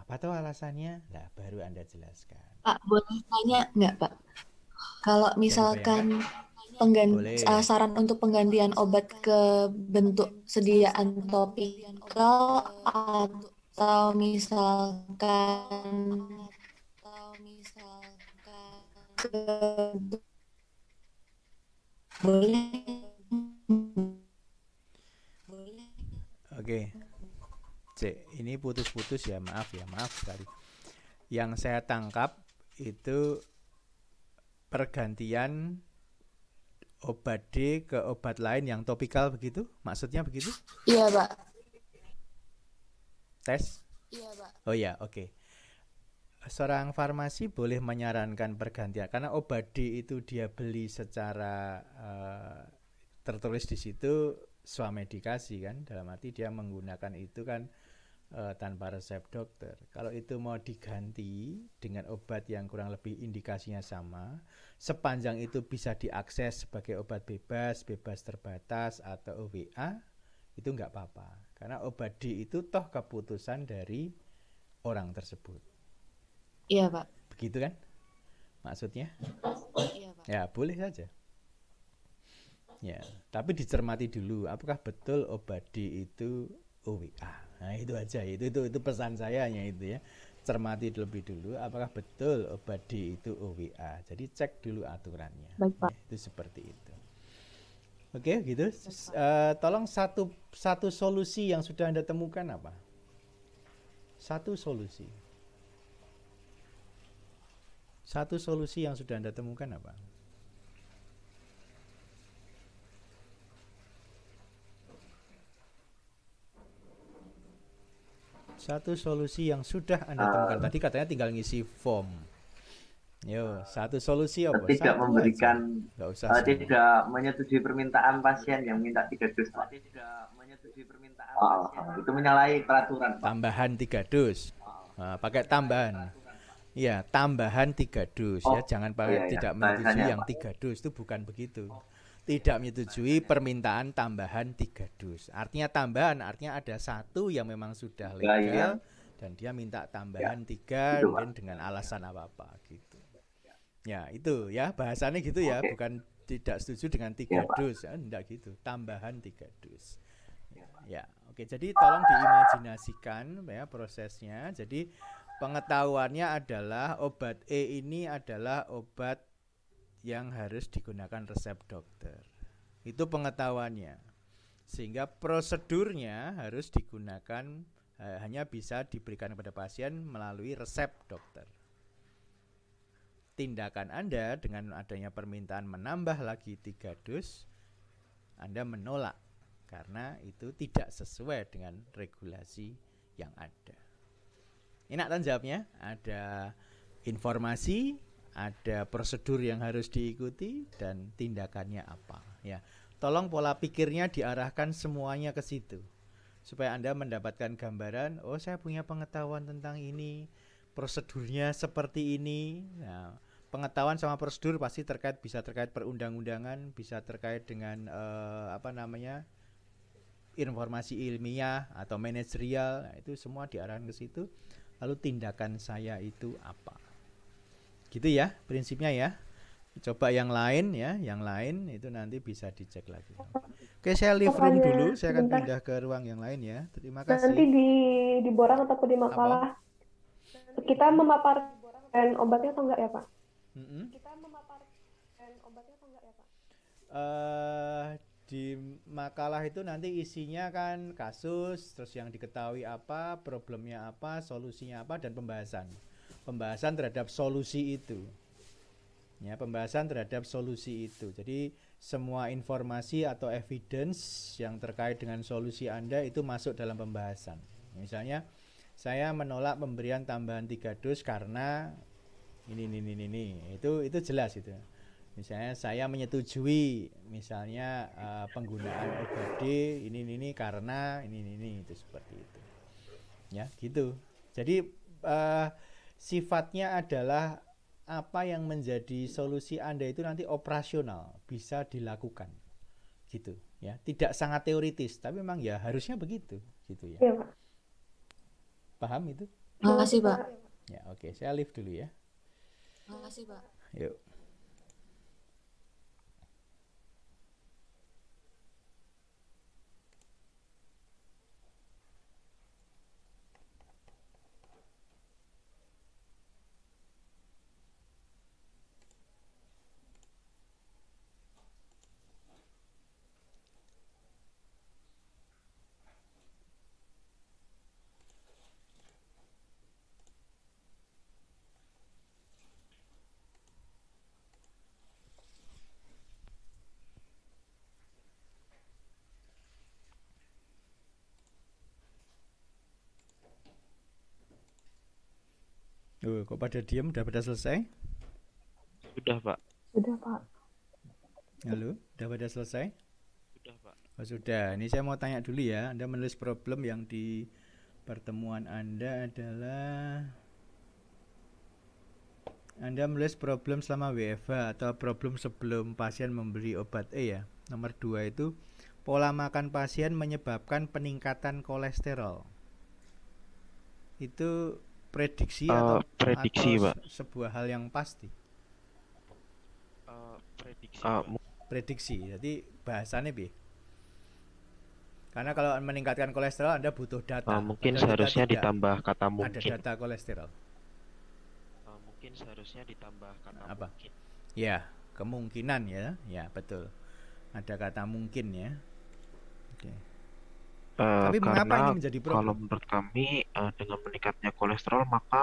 apa tuh alasannya? Nah, baru Anda jelaskan. Pak, boleh tanya nggak, Pak? Kalau misalkan uh, saran untuk penggantian obat ke bentuk sediaan topikal atau misalkan ke boleh Oke, C. Ini putus-putus ya, maaf ya, maaf sekali. Yang saya tangkap itu pergantian obat D ke obat lain yang topikal begitu? Maksudnya begitu? Iya, Pak. Tes? Iya, Pak. Oh ya, oke. Okay. Seorang farmasi boleh menyarankan pergantian karena obat D itu dia beli secara uh, tertulis di situ swamedikasi kan dalam arti dia menggunakan itu kan uh, tanpa resep dokter. Kalau itu mau diganti dengan obat yang kurang lebih indikasinya sama, sepanjang itu bisa diakses sebagai obat bebas, bebas terbatas atau OWA, itu enggak apa-apa. Karena obat D itu toh keputusan dari orang tersebut. Iya, Pak. Begitu kan? Maksudnya? Iya, Pak. Ya, boleh saja. Ya, tapi dicermati dulu apakah betul obat D itu OWA. Nah, itu aja. Itu itu itu pesan saya hanya itu ya. Cermati lebih dulu apakah betul obat D itu OWA. Jadi cek dulu aturannya. Baik, Pak. itu seperti itu. Oke, okay, gitu. uh, tolong satu satu solusi yang sudah Anda temukan apa? Satu solusi. Satu solusi yang sudah Anda temukan apa? satu solusi yang sudah Anda ah. temukan. Uh, Tadi katanya tinggal ngisi form. Yo, satu solusi apa? Tidak satu memberikan aja. usah uh, tidak menyetujui permintaan pasien yang minta tiga dus. Pak. Tidak menyetujui permintaan oh, pasien. Itu menyalahi peraturan. Pak. Tambahan tiga dus. Nah, pakai tambahan. Ya tambahan tiga dus ya. oh, ya. Jangan iya, pakai iya, iya. tidak menyetujui ya, yang tiga dus itu bukan begitu. Oh tidak menyetujui permintaan tambahan tiga dus. Artinya tambahan, artinya ada satu yang memang sudah ya, legal ya, ya. dan dia minta ya, tambahan ya. tiga mungkin dengan alasan apa apa gitu. Ya itu ya bahasannya gitu ya, Oke. bukan tidak setuju dengan tiga ya, dus, ya, enggak gitu. Tambahan tiga dus. Ya, ya, oke. Jadi tolong diimajinasikan ya prosesnya. Jadi pengetahuannya adalah obat E ini adalah obat yang harus digunakan resep dokter. Itu pengetahuannya. Sehingga prosedurnya harus digunakan eh, hanya bisa diberikan kepada pasien melalui resep dokter. Tindakan Anda dengan adanya permintaan menambah lagi 3 dus, Anda menolak karena itu tidak sesuai dengan regulasi yang ada. Enak kan jawabnya? Ada informasi ada prosedur yang harus diikuti dan tindakannya apa ya tolong pola pikirnya diarahkan semuanya ke situ supaya anda mendapatkan gambaran oh saya punya pengetahuan tentang ini prosedurnya seperti ini nah pengetahuan sama prosedur pasti terkait bisa terkait perundang-undangan bisa terkait dengan eh, apa namanya informasi ilmiah atau manajerial nah, itu semua diarahkan ke situ lalu tindakan saya itu apa Gitu ya prinsipnya ya. Coba yang lain ya, yang lain itu nanti bisa dicek lagi. Oke, saya leave room dulu, saya akan pindah ke ruang yang lain ya. Terima kasih. Nanti di di borang ataupun di makalah Apa? kita memaparkan obatnya atau enggak ya, Pak? Mm -hmm. Kita memaparkan obatnya atau enggak Uh, di makalah itu nanti isinya kan kasus, terus yang diketahui apa, problemnya apa, solusinya apa, dan pembahasan pembahasan terhadap solusi itu. Ya, pembahasan terhadap solusi itu. Jadi semua informasi atau evidence yang terkait dengan solusi Anda itu masuk dalam pembahasan. Misalnya saya menolak pemberian tambahan 3 dus karena ini ini ini ini. Itu itu jelas itu. Misalnya saya menyetujui misalnya uh, penggunaan OGD ini ini ini karena ini ini ini itu seperti itu. Ya, gitu. Jadi uh, sifatnya adalah apa yang menjadi solusi Anda itu nanti operasional, bisa dilakukan. Gitu, ya. Tidak sangat teoritis, tapi memang ya harusnya begitu, gitu ya. ya Pak. Paham itu? Terima kasih, Pak. Ya, oke. Okay. Saya lift dulu ya. Terima kasih, Pak. Yuk. Uh, kok pada diem? Udah pada selesai? Sudah, Pak. Sudah, Pak. Halo, udah pada selesai? Sudah, Pak. Oh, sudah. Ini saya mau tanya dulu ya. Anda menulis problem yang di pertemuan Anda adalah Anda menulis problem selama WFH atau problem sebelum pasien memberi obat E ya. Nomor dua itu pola makan pasien menyebabkan peningkatan kolesterol. Itu prediksi uh, atau prediksi atau pak sebuah hal yang pasti uh, prediksi uh, prediksi jadi bahasannya bi karena kalau meningkatkan kolesterol anda butuh data uh, mungkin Padahal seharusnya data ditambah kata mungkin ada data kolesterol uh, mungkin seharusnya ditambah kata apa mungkin. ya kemungkinan ya ya betul ada kata mungkin ya oke okay. Eh, Tapi karena mengapa ini menjadi problem? Kalau menurut kami uh, dengan meningkatnya kolesterol maka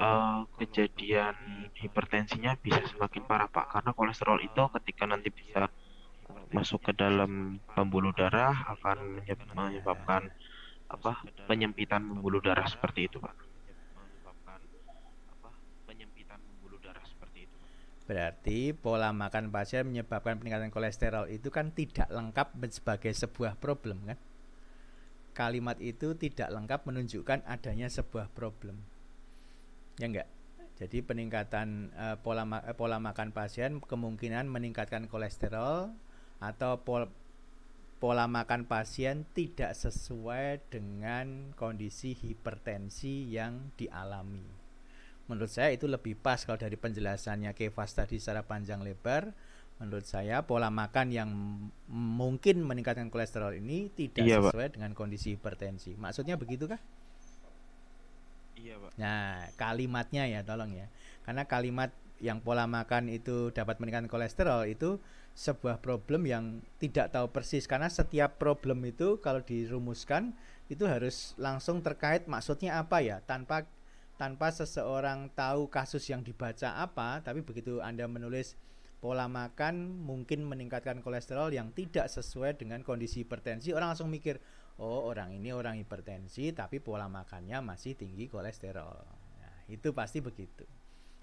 uh, kejadian hipertensinya bisa semakin parah Pak karena kolesterol itu ketika nanti bisa masuk ke dalam pembuluh darah akan menyebabkan apa penyempitan pembuluh darah seperti itu Pak. Berarti pola makan pasien menyebabkan peningkatan kolesterol itu kan tidak lengkap sebagai sebuah problem kan? kalimat itu tidak lengkap menunjukkan adanya sebuah problem. Ya enggak? Jadi peningkatan uh, pola ma eh, pola makan pasien kemungkinan meningkatkan kolesterol atau pol pola makan pasien tidak sesuai dengan kondisi hipertensi yang dialami. Menurut saya itu lebih pas kalau dari penjelasannya Kevas tadi secara panjang lebar menurut saya pola makan yang mungkin meningkatkan kolesterol ini tidak iya, sesuai Pak. dengan kondisi hipertensi. Maksudnya begitu kah? Iya, Pak. Nah, kalimatnya ya tolong ya. Karena kalimat yang pola makan itu dapat meningkatkan kolesterol itu sebuah problem yang tidak tahu persis karena setiap problem itu kalau dirumuskan itu harus langsung terkait maksudnya apa ya tanpa tanpa seseorang tahu kasus yang dibaca apa tapi begitu Anda menulis pola makan mungkin meningkatkan kolesterol yang tidak sesuai dengan kondisi hipertensi orang langsung mikir oh orang ini orang hipertensi tapi pola makannya masih tinggi kolesterol nah, itu pasti begitu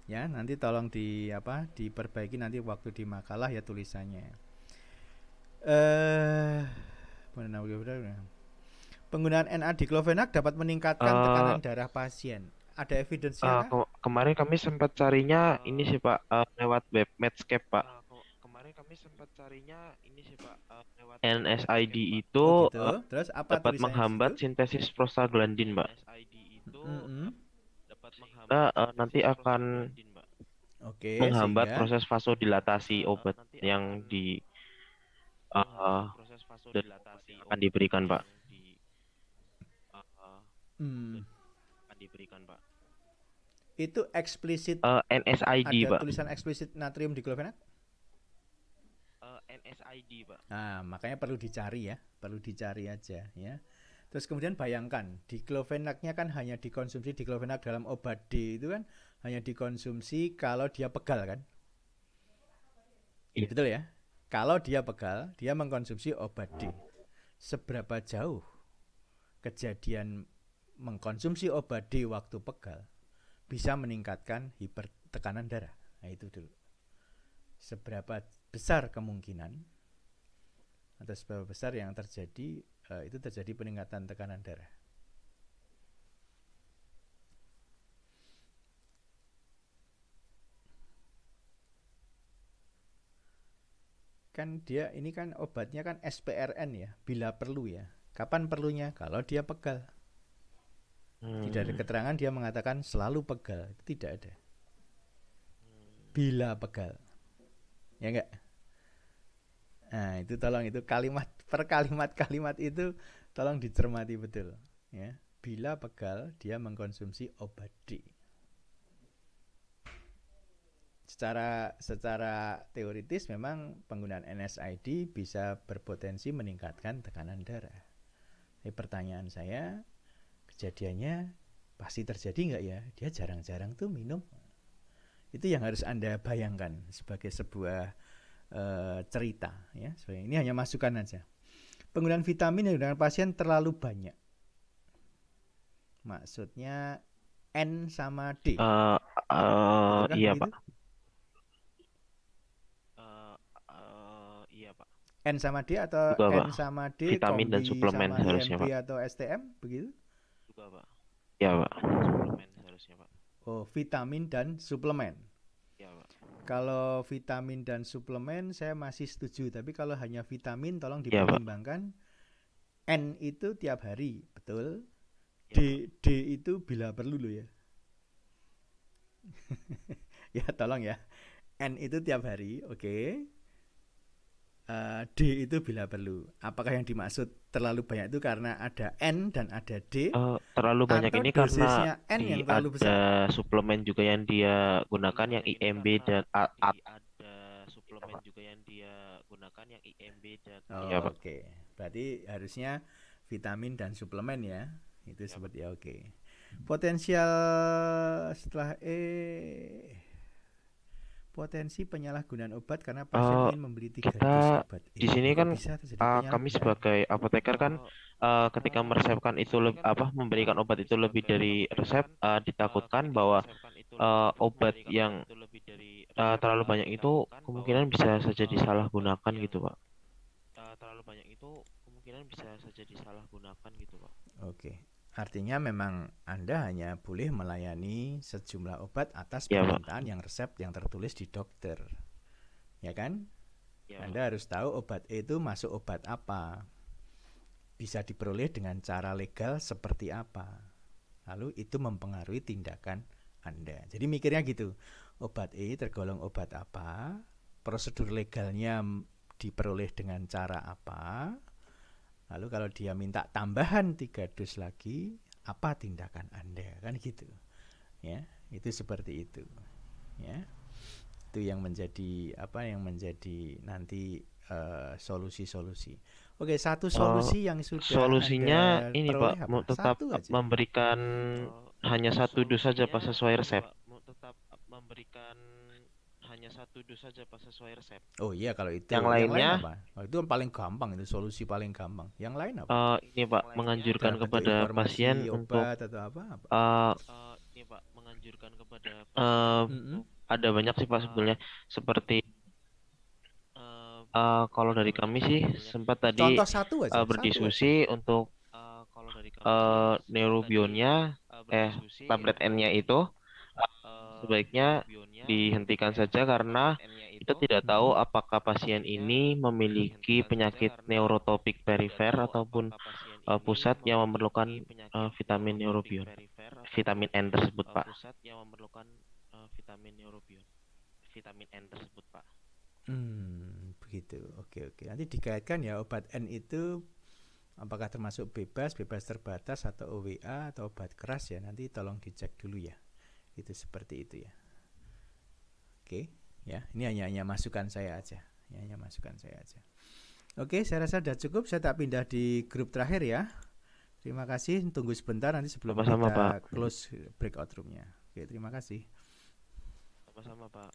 ya nanti tolong di apa diperbaiki nanti waktu di makalah ya tulisannya eh uh, penggunaan NAD diklofenak dapat meningkatkan uh, tekanan darah pasien ada evidence-nya? Uh, eh, ke kemarin kami sempat carinya uh, ini sih Pak uh, lewat web Medscape Pak. Uh, ke kemarin kami sempat carinya ini sih Pak uh, lewat NSID web, itu oh, gitu. uh, Terus apa dapat menghambat itu? sintesis prostaglandin Pak. NSID itu mm -hmm. dapat menghambat uh, uh, nanti akan okay, menghambat sehingga... proses vasodilatasi obat uh, yang di uh, proses vasodilatasi akan diberikan Pak. Di, uh, uh, hmm. Itu eksplisit uh, eh, NSID, ada Pak. tulisan eksplisit natrium di Uh, eh, NSID, Pak. Nah, makanya perlu dicari ya, perlu dicari aja ya. Terus kemudian bayangkan, di klovenaknya kan hanya dikonsumsi di klovenak dalam obat D itu kan hanya dikonsumsi kalau dia pegal kan? Iya. Betul ya? Kalau dia pegal, dia mengkonsumsi obat D. Seberapa jauh kejadian mengkonsumsi obat D waktu pegal bisa meningkatkan hipertekanan darah. Nah, itu dulu. Seberapa besar kemungkinan atau seberapa besar yang terjadi uh, itu terjadi peningkatan tekanan darah. Kan dia ini kan obatnya kan SPRN ya, bila perlu ya. Kapan perlunya? Kalau dia pegal. Tidak ada hmm. keterangan dia mengatakan selalu pegal, tidak ada. Bila pegal. Ya enggak? Nah, itu tolong itu kalimat per kalimat kalimat itu tolong dicermati betul, ya. Bila pegal dia mengkonsumsi obat D. Secara secara teoritis memang penggunaan NSAID bisa berpotensi meningkatkan tekanan darah. pertanyaan saya, kejadiannya pasti terjadi nggak ya? Dia jarang-jarang tuh minum. Itu yang harus Anda bayangkan sebagai sebuah e, cerita ya. So, ini hanya masukan aja. Penggunaan vitamin yang dengan pasien terlalu banyak. Maksudnya N sama D. Uh, uh, iya, Pak. N sama D atau Juga, N sama D vitamin dan suplemen sama harusnya, Pak. atau STM begitu? juga pak ya pak suplemen harusnya pak oh vitamin dan suplemen ya pak kalau vitamin dan suplemen saya masih setuju tapi kalau hanya vitamin tolong iya, dipertimbangkan ya, N itu tiap hari betul ya, D D itu bila perlu loh ya ya tolong ya N itu tiap hari oke okay uh, D itu bila perlu. Apakah yang dimaksud terlalu banyak itu karena ada N dan ada D? Uh, terlalu banyak ini karena N di yang terlalu ada besar? suplemen juga yang dia gunakan yang IMB dan A, A ada suplemen juga yang dia gunakan yang IMB dan iya, oh, ya, Oke. Okay. Berarti harusnya vitamin dan suplemen ya. Itu ya, seperti oke. Okay. Potensial setelah E potensi penyalahgunaan obat karena pasien uh, ingin membeli tiga kita di sini kan uh, kami sebagai apoteker kan uh, ketika meresepkan itu lebih apa memberikan obat itu lebih dari resep uh, ditakutkan bahwa uh, obat yang uh, terlalu banyak itu kemungkinan bisa saja disalahgunakan gitu pak. Terlalu banyak itu kemungkinan bisa saja disalahgunakan gitu pak. Oke. Okay. Artinya memang Anda hanya boleh melayani sejumlah obat atas ya, permintaan yang resep yang tertulis di dokter. Ya kan? Ya. Anda harus tahu obat E itu masuk obat apa. Bisa diperoleh dengan cara legal seperti apa. Lalu itu mempengaruhi tindakan Anda. Jadi mikirnya gitu. Obat E tergolong obat apa? Prosedur legalnya diperoleh dengan cara apa? Lalu kalau dia minta tambahan tiga dus lagi, apa tindakan Anda? Kan gitu. Ya, itu seperti itu. Ya. Itu yang menjadi apa yang menjadi nanti eh, solusi-solusi. Uh, Oke, satu oh, solusi oh, yang sudah Solusinya ini Pak, apa? tetap satu memberikan oh, hanya satu dus saja Pak sesuai resep. Tetap memberikan hanya satu dus saja pas sesuai resep. Oh iya kalau itu. Yang, yang lainnya lain apa? Oh, itu yang paling gampang itu solusi paling gampang. Yang lain apa? Uh, ini Pak yang menganjurkan kepada pasien obat untuk atau apa? apa? Uh, eh, eh, ini Pak menganjurkan kepada uh, untuk ada banyak sih Pak sebetulnya seperti uh, kalau dari kami sih sempat tadi satu aja, uh, berdiskusi satu. untuk uh, kalau dari kami uh, neurobionnya eh tablet N-nya itu sebaiknya dihentikan saja karena kita tidak tahu apakah pasien ini memiliki penyakit neurotopik perifer ataupun uh, pusat yang memerlukan uh, vitamin neurobion, vitamin N tersebut, eh, Pak. Pusat yang memerlukan eh, vitamin neurobion, vitamin N tersebut, Pak. Hmm, begitu. Oke, oke. Nanti dikaitkan ya obat N itu apakah termasuk bebas, bebas terbatas atau OWA atau obat keras ya. Nanti tolong dicek dulu ya gitu seperti itu ya oke okay, ya ini hanya hanya masukan saya aja ya, hanya masukan saya aja oke okay, saya rasa sudah cukup saya tak pindah di grup terakhir ya terima kasih tunggu sebentar nanti sebelum Sama -sama, kita Pak. close breakout roomnya oke okay, terima kasih sama-sama Pak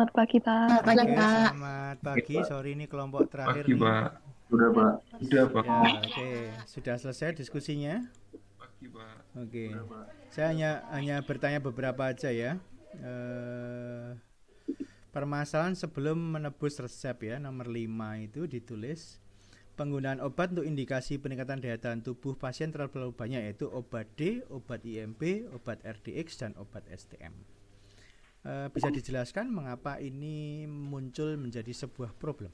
Selamat pagi Pak. Selamat pagi Pak. selamat pagi. Iya, Sorry ini kelompok terakhir. Pagi Pak. Sudah Pak. Sudah Pak. Ya, Oke, okay. sudah selesai diskusinya. Pagi Pak. Oke. Okay. Saya hanya hanya bertanya beberapa aja ya. Eh, permasalahan sebelum menebus resep ya nomor 5 itu ditulis penggunaan obat untuk indikasi peningkatan daya tahan tubuh pasien terlalu banyak yaitu obat D, obat IMP, obat RDX dan obat STM. Eh, bisa dijelaskan mengapa ini muncul menjadi sebuah problem?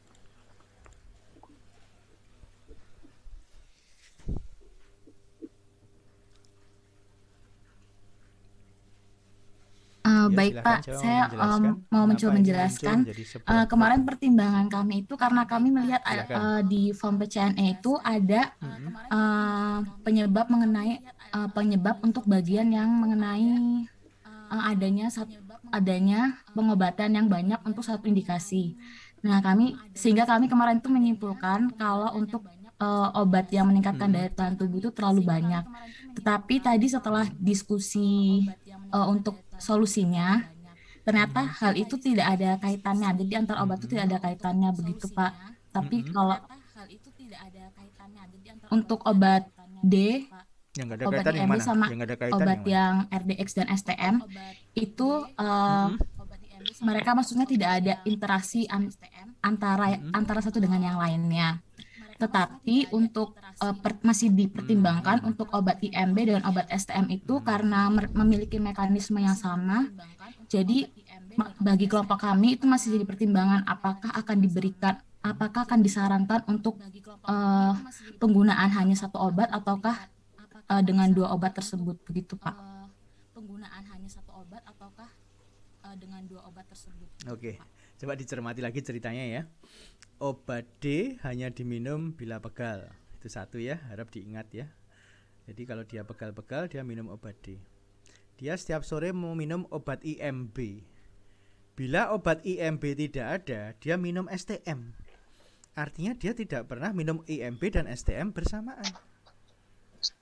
Uh, ya, baik Pak, saya um, mau mencoba menjelaskan. Uh, kemarin pertimbangan kami itu karena kami melihat uh, di form PCNE itu ada uh, penyebab mengenai uh, penyebab untuk bagian yang mengenai uh, adanya satu adanya pengobatan yang banyak untuk satu indikasi. Nah, kami sehingga kami kemarin itu menyimpulkan kalau untuk uh, obat yang meningkatkan daya tahan tubuh itu terlalu banyak. Tetapi tadi setelah diskusi uh, untuk solusinya, ternyata hal itu tidak ada kaitannya. Jadi antara obat itu tidak ada kaitannya begitu, Pak. Tapi kalau untuk obat D yang ada obat kaitan yang e sama yang ada obat yang, yang RDX dan STM obat itu uh, mm -hmm. mereka maksudnya tidak ada interaksi an antara -hmm. antara satu dengan yang lainnya. Tetapi untuk uh, per, masih dipertimbangkan hmm. untuk obat IMB e dan obat STM itu hmm. karena memiliki mekanisme yang sama. Jadi e bagi kelompok kami itu masih jadi pertimbangan apakah akan diberikan apakah akan disarankan untuk uh, penggunaan hanya satu obat ataukah uh, dengan dua obat tersebut begitu pak eh, penggunaan hanya satu obat ataukah uh, dengan dua obat tersebut oke okay. coba dicermati lagi ceritanya ya obat D hanya diminum bila pegal itu satu ya harap diingat ya jadi kalau dia pegal-pegal dia minum obat D dia setiap sore mau minum obat IMB bila obat IMB tidak ada dia minum STM artinya dia tidak pernah minum IMB dan STM bersamaan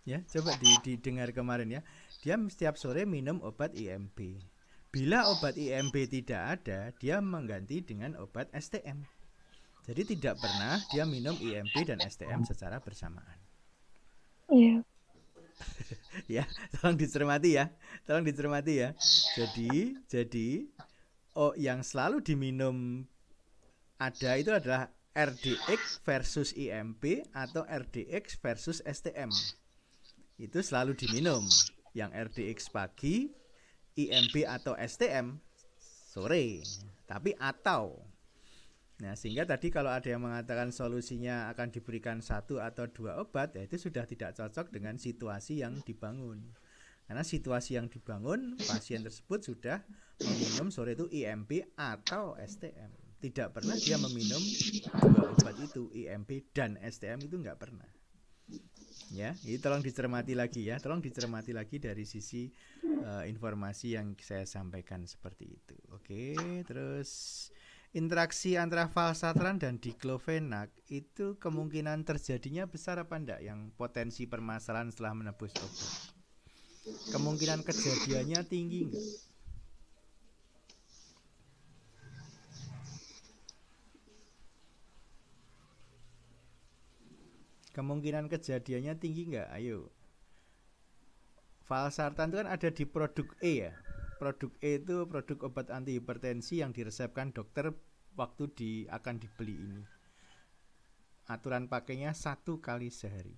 ya coba didengar kemarin ya dia setiap sore minum obat IMB bila obat IMB tidak ada dia mengganti dengan obat STM jadi tidak pernah dia minum IMB dan STM secara bersamaan iya ya tolong dicermati ya tolong dicermati ya jadi jadi oh yang selalu diminum ada itu adalah RDX versus IMP atau RDX versus STM itu selalu diminum. Yang RDX pagi, IMB atau STM sore. Tapi atau Nah, sehingga tadi kalau ada yang mengatakan solusinya akan diberikan satu atau dua obat, ya itu sudah tidak cocok dengan situasi yang dibangun. Karena situasi yang dibangun, pasien tersebut sudah meminum sore itu IMP atau STM. Tidak pernah dia meminum dua obat itu, IMP dan STM itu nggak pernah ya. ini tolong dicermati lagi ya, tolong dicermati lagi dari sisi uh, informasi yang saya sampaikan seperti itu. Oke, terus interaksi antara falsatran dan diklofenak itu kemungkinan terjadinya besar apa enggak yang potensi permasalahan setelah menebus obat? Kemungkinan kejadiannya tinggi enggak? Kemungkinan kejadiannya tinggi nggak? Ayo. Valsartan itu kan ada di produk E ya. Produk E itu produk obat anti hipertensi yang diresepkan dokter waktu di akan dibeli ini. Aturan pakainya satu kali sehari.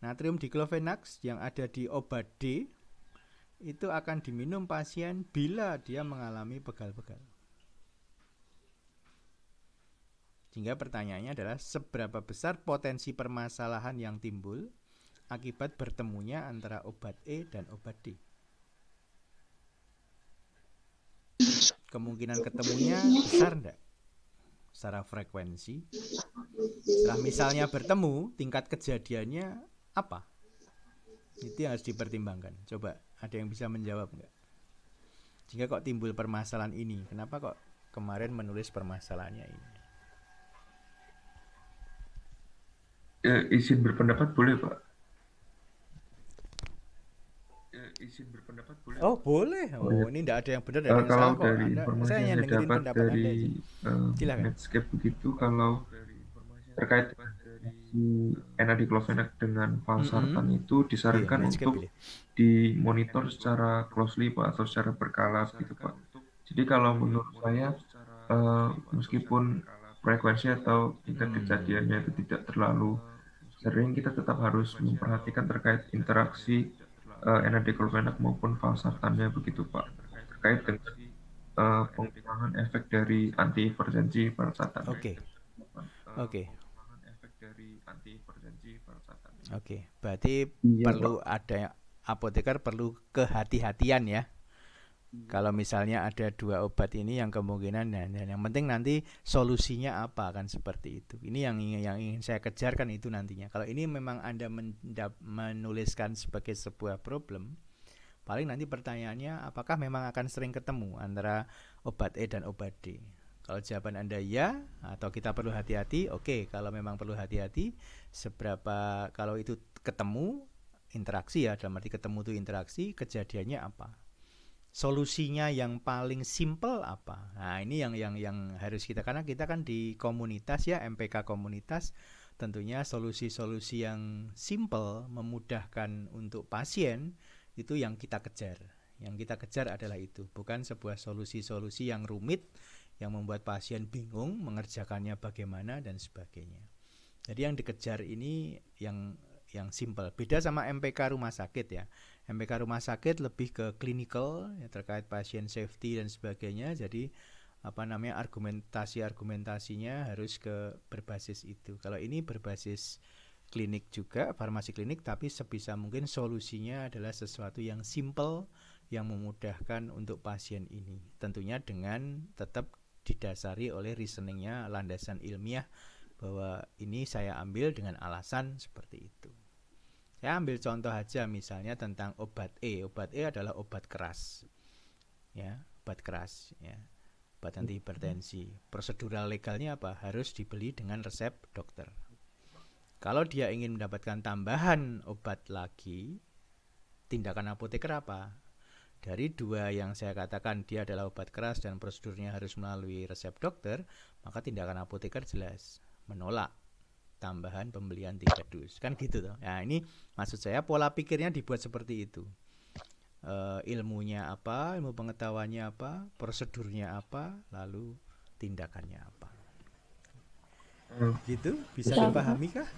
Natrium diklofenax yang ada di obat D itu akan diminum pasien bila dia mengalami pegal-pegal. Sehingga pertanyaannya adalah seberapa besar potensi permasalahan yang timbul akibat bertemunya antara obat E dan obat D. Kemungkinan ketemunya besar enggak? Secara frekuensi. Setelah misalnya bertemu, tingkat kejadiannya apa? Itu yang harus dipertimbangkan. Coba ada yang bisa menjawab enggak? Jika kok timbul permasalahan ini, kenapa kok kemarin menulis permasalahannya ini? e, izin berpendapat boleh pak eh, izin berpendapat boleh oh boleh oh, boleh. ini tidak ada yang benar uh, kalau dari nah, informasi yang saya dapat dari uh, Netscape begitu kalau terkait dari NAD dengan falsartan mm -hmm. itu iya, disarankan yeah, untuk dimonitor secara closely pak atau secara berkala gitu pak jadi kalau menurut saya uh, meskipun frekuensi atau tingkat kejadiannya itu tidak terlalu sering kita tetap harus memperhatikan terkait interaksi uh, eh, energi kolmenak maupun falsatannya begitu Pak terkait dengan uh, pengurangan efek dari anti pada saat Oke. Okay. Eh, Oke. Okay. Oke, okay. berarti ya, perlu Pak. ada apoteker perlu kehati-hatian ya Hmm. Kalau misalnya ada dua obat ini yang kemungkinan dan, dan yang penting nanti solusinya apa kan seperti itu. Ini yang ingin yang ingin saya kejarkan itu nantinya. Kalau ini memang Anda mendap, menuliskan sebagai sebuah problem, paling nanti pertanyaannya apakah memang akan sering ketemu antara obat E dan obat D. Kalau jawaban Anda ya atau kita perlu hati-hati, oke, okay. kalau memang perlu hati-hati seberapa kalau itu ketemu interaksi ya dalam arti ketemu itu interaksi kejadiannya apa solusinya yang paling simple apa? Nah, ini yang yang yang harus kita karena kita kan di komunitas ya MPK komunitas tentunya solusi-solusi yang simple memudahkan untuk pasien itu yang kita kejar. Yang kita kejar adalah itu, bukan sebuah solusi-solusi yang rumit yang membuat pasien bingung mengerjakannya bagaimana dan sebagainya. Jadi yang dikejar ini yang yang simple. Beda sama MPK rumah sakit ya. MPK rumah sakit lebih ke clinical ya, terkait pasien safety dan sebagainya. Jadi apa namanya argumentasi argumentasinya harus ke berbasis itu. Kalau ini berbasis klinik juga farmasi klinik tapi sebisa mungkin solusinya adalah sesuatu yang simple yang memudahkan untuk pasien ini. Tentunya dengan tetap didasari oleh reasoningnya landasan ilmiah bahwa ini saya ambil dengan alasan seperti itu. Saya ambil contoh aja misalnya tentang obat E. Obat E adalah obat keras. Ya, obat keras ya. Obat hmm. anti hipertensi. Prosedural legalnya apa? Harus dibeli dengan resep dokter. Kalau dia ingin mendapatkan tambahan obat lagi, tindakan apoteker apa? Dari dua yang saya katakan dia adalah obat keras dan prosedurnya harus melalui resep dokter, maka tindakan apoteker jelas menolak tambahan pembelian tiga dus kan gitu toh nah ini maksud saya pola pikirnya dibuat seperti itu e, ilmunya apa ilmu pengetahuannya apa prosedurnya apa lalu tindakannya apa gitu bisa dipahami kah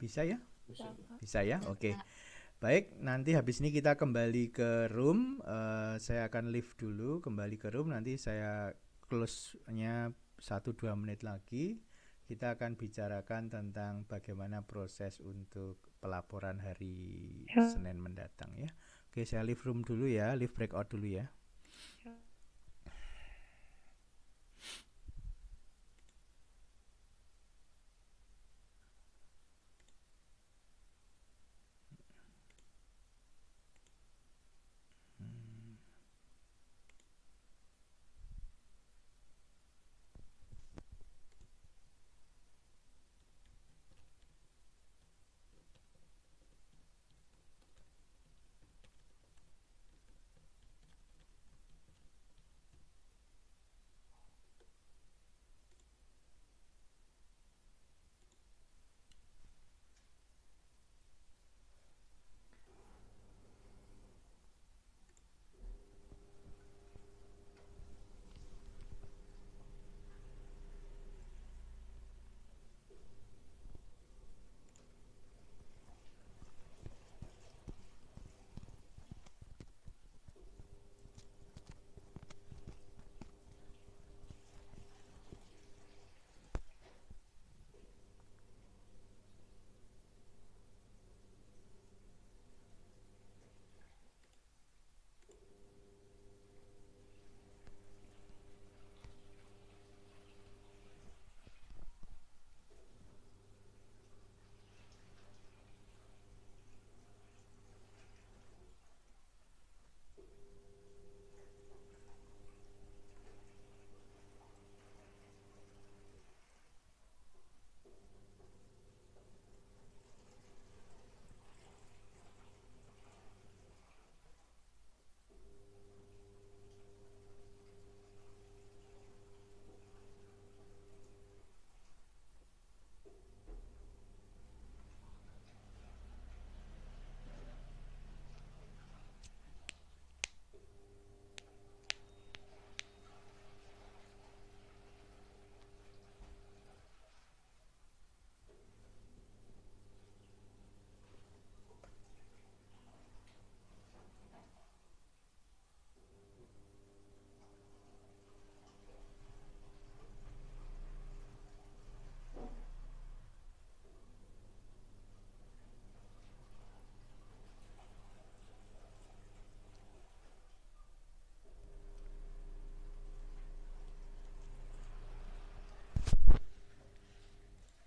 bisa ya bisa ya oke baik nanti habis ini kita kembali ke room uh, saya akan leave dulu kembali ke room nanti saya close nya satu dua menit lagi kita akan bicarakan tentang bagaimana proses untuk pelaporan hari ya. Senin mendatang ya. Oke, saya leave room dulu ya, leave breakout dulu ya. ya.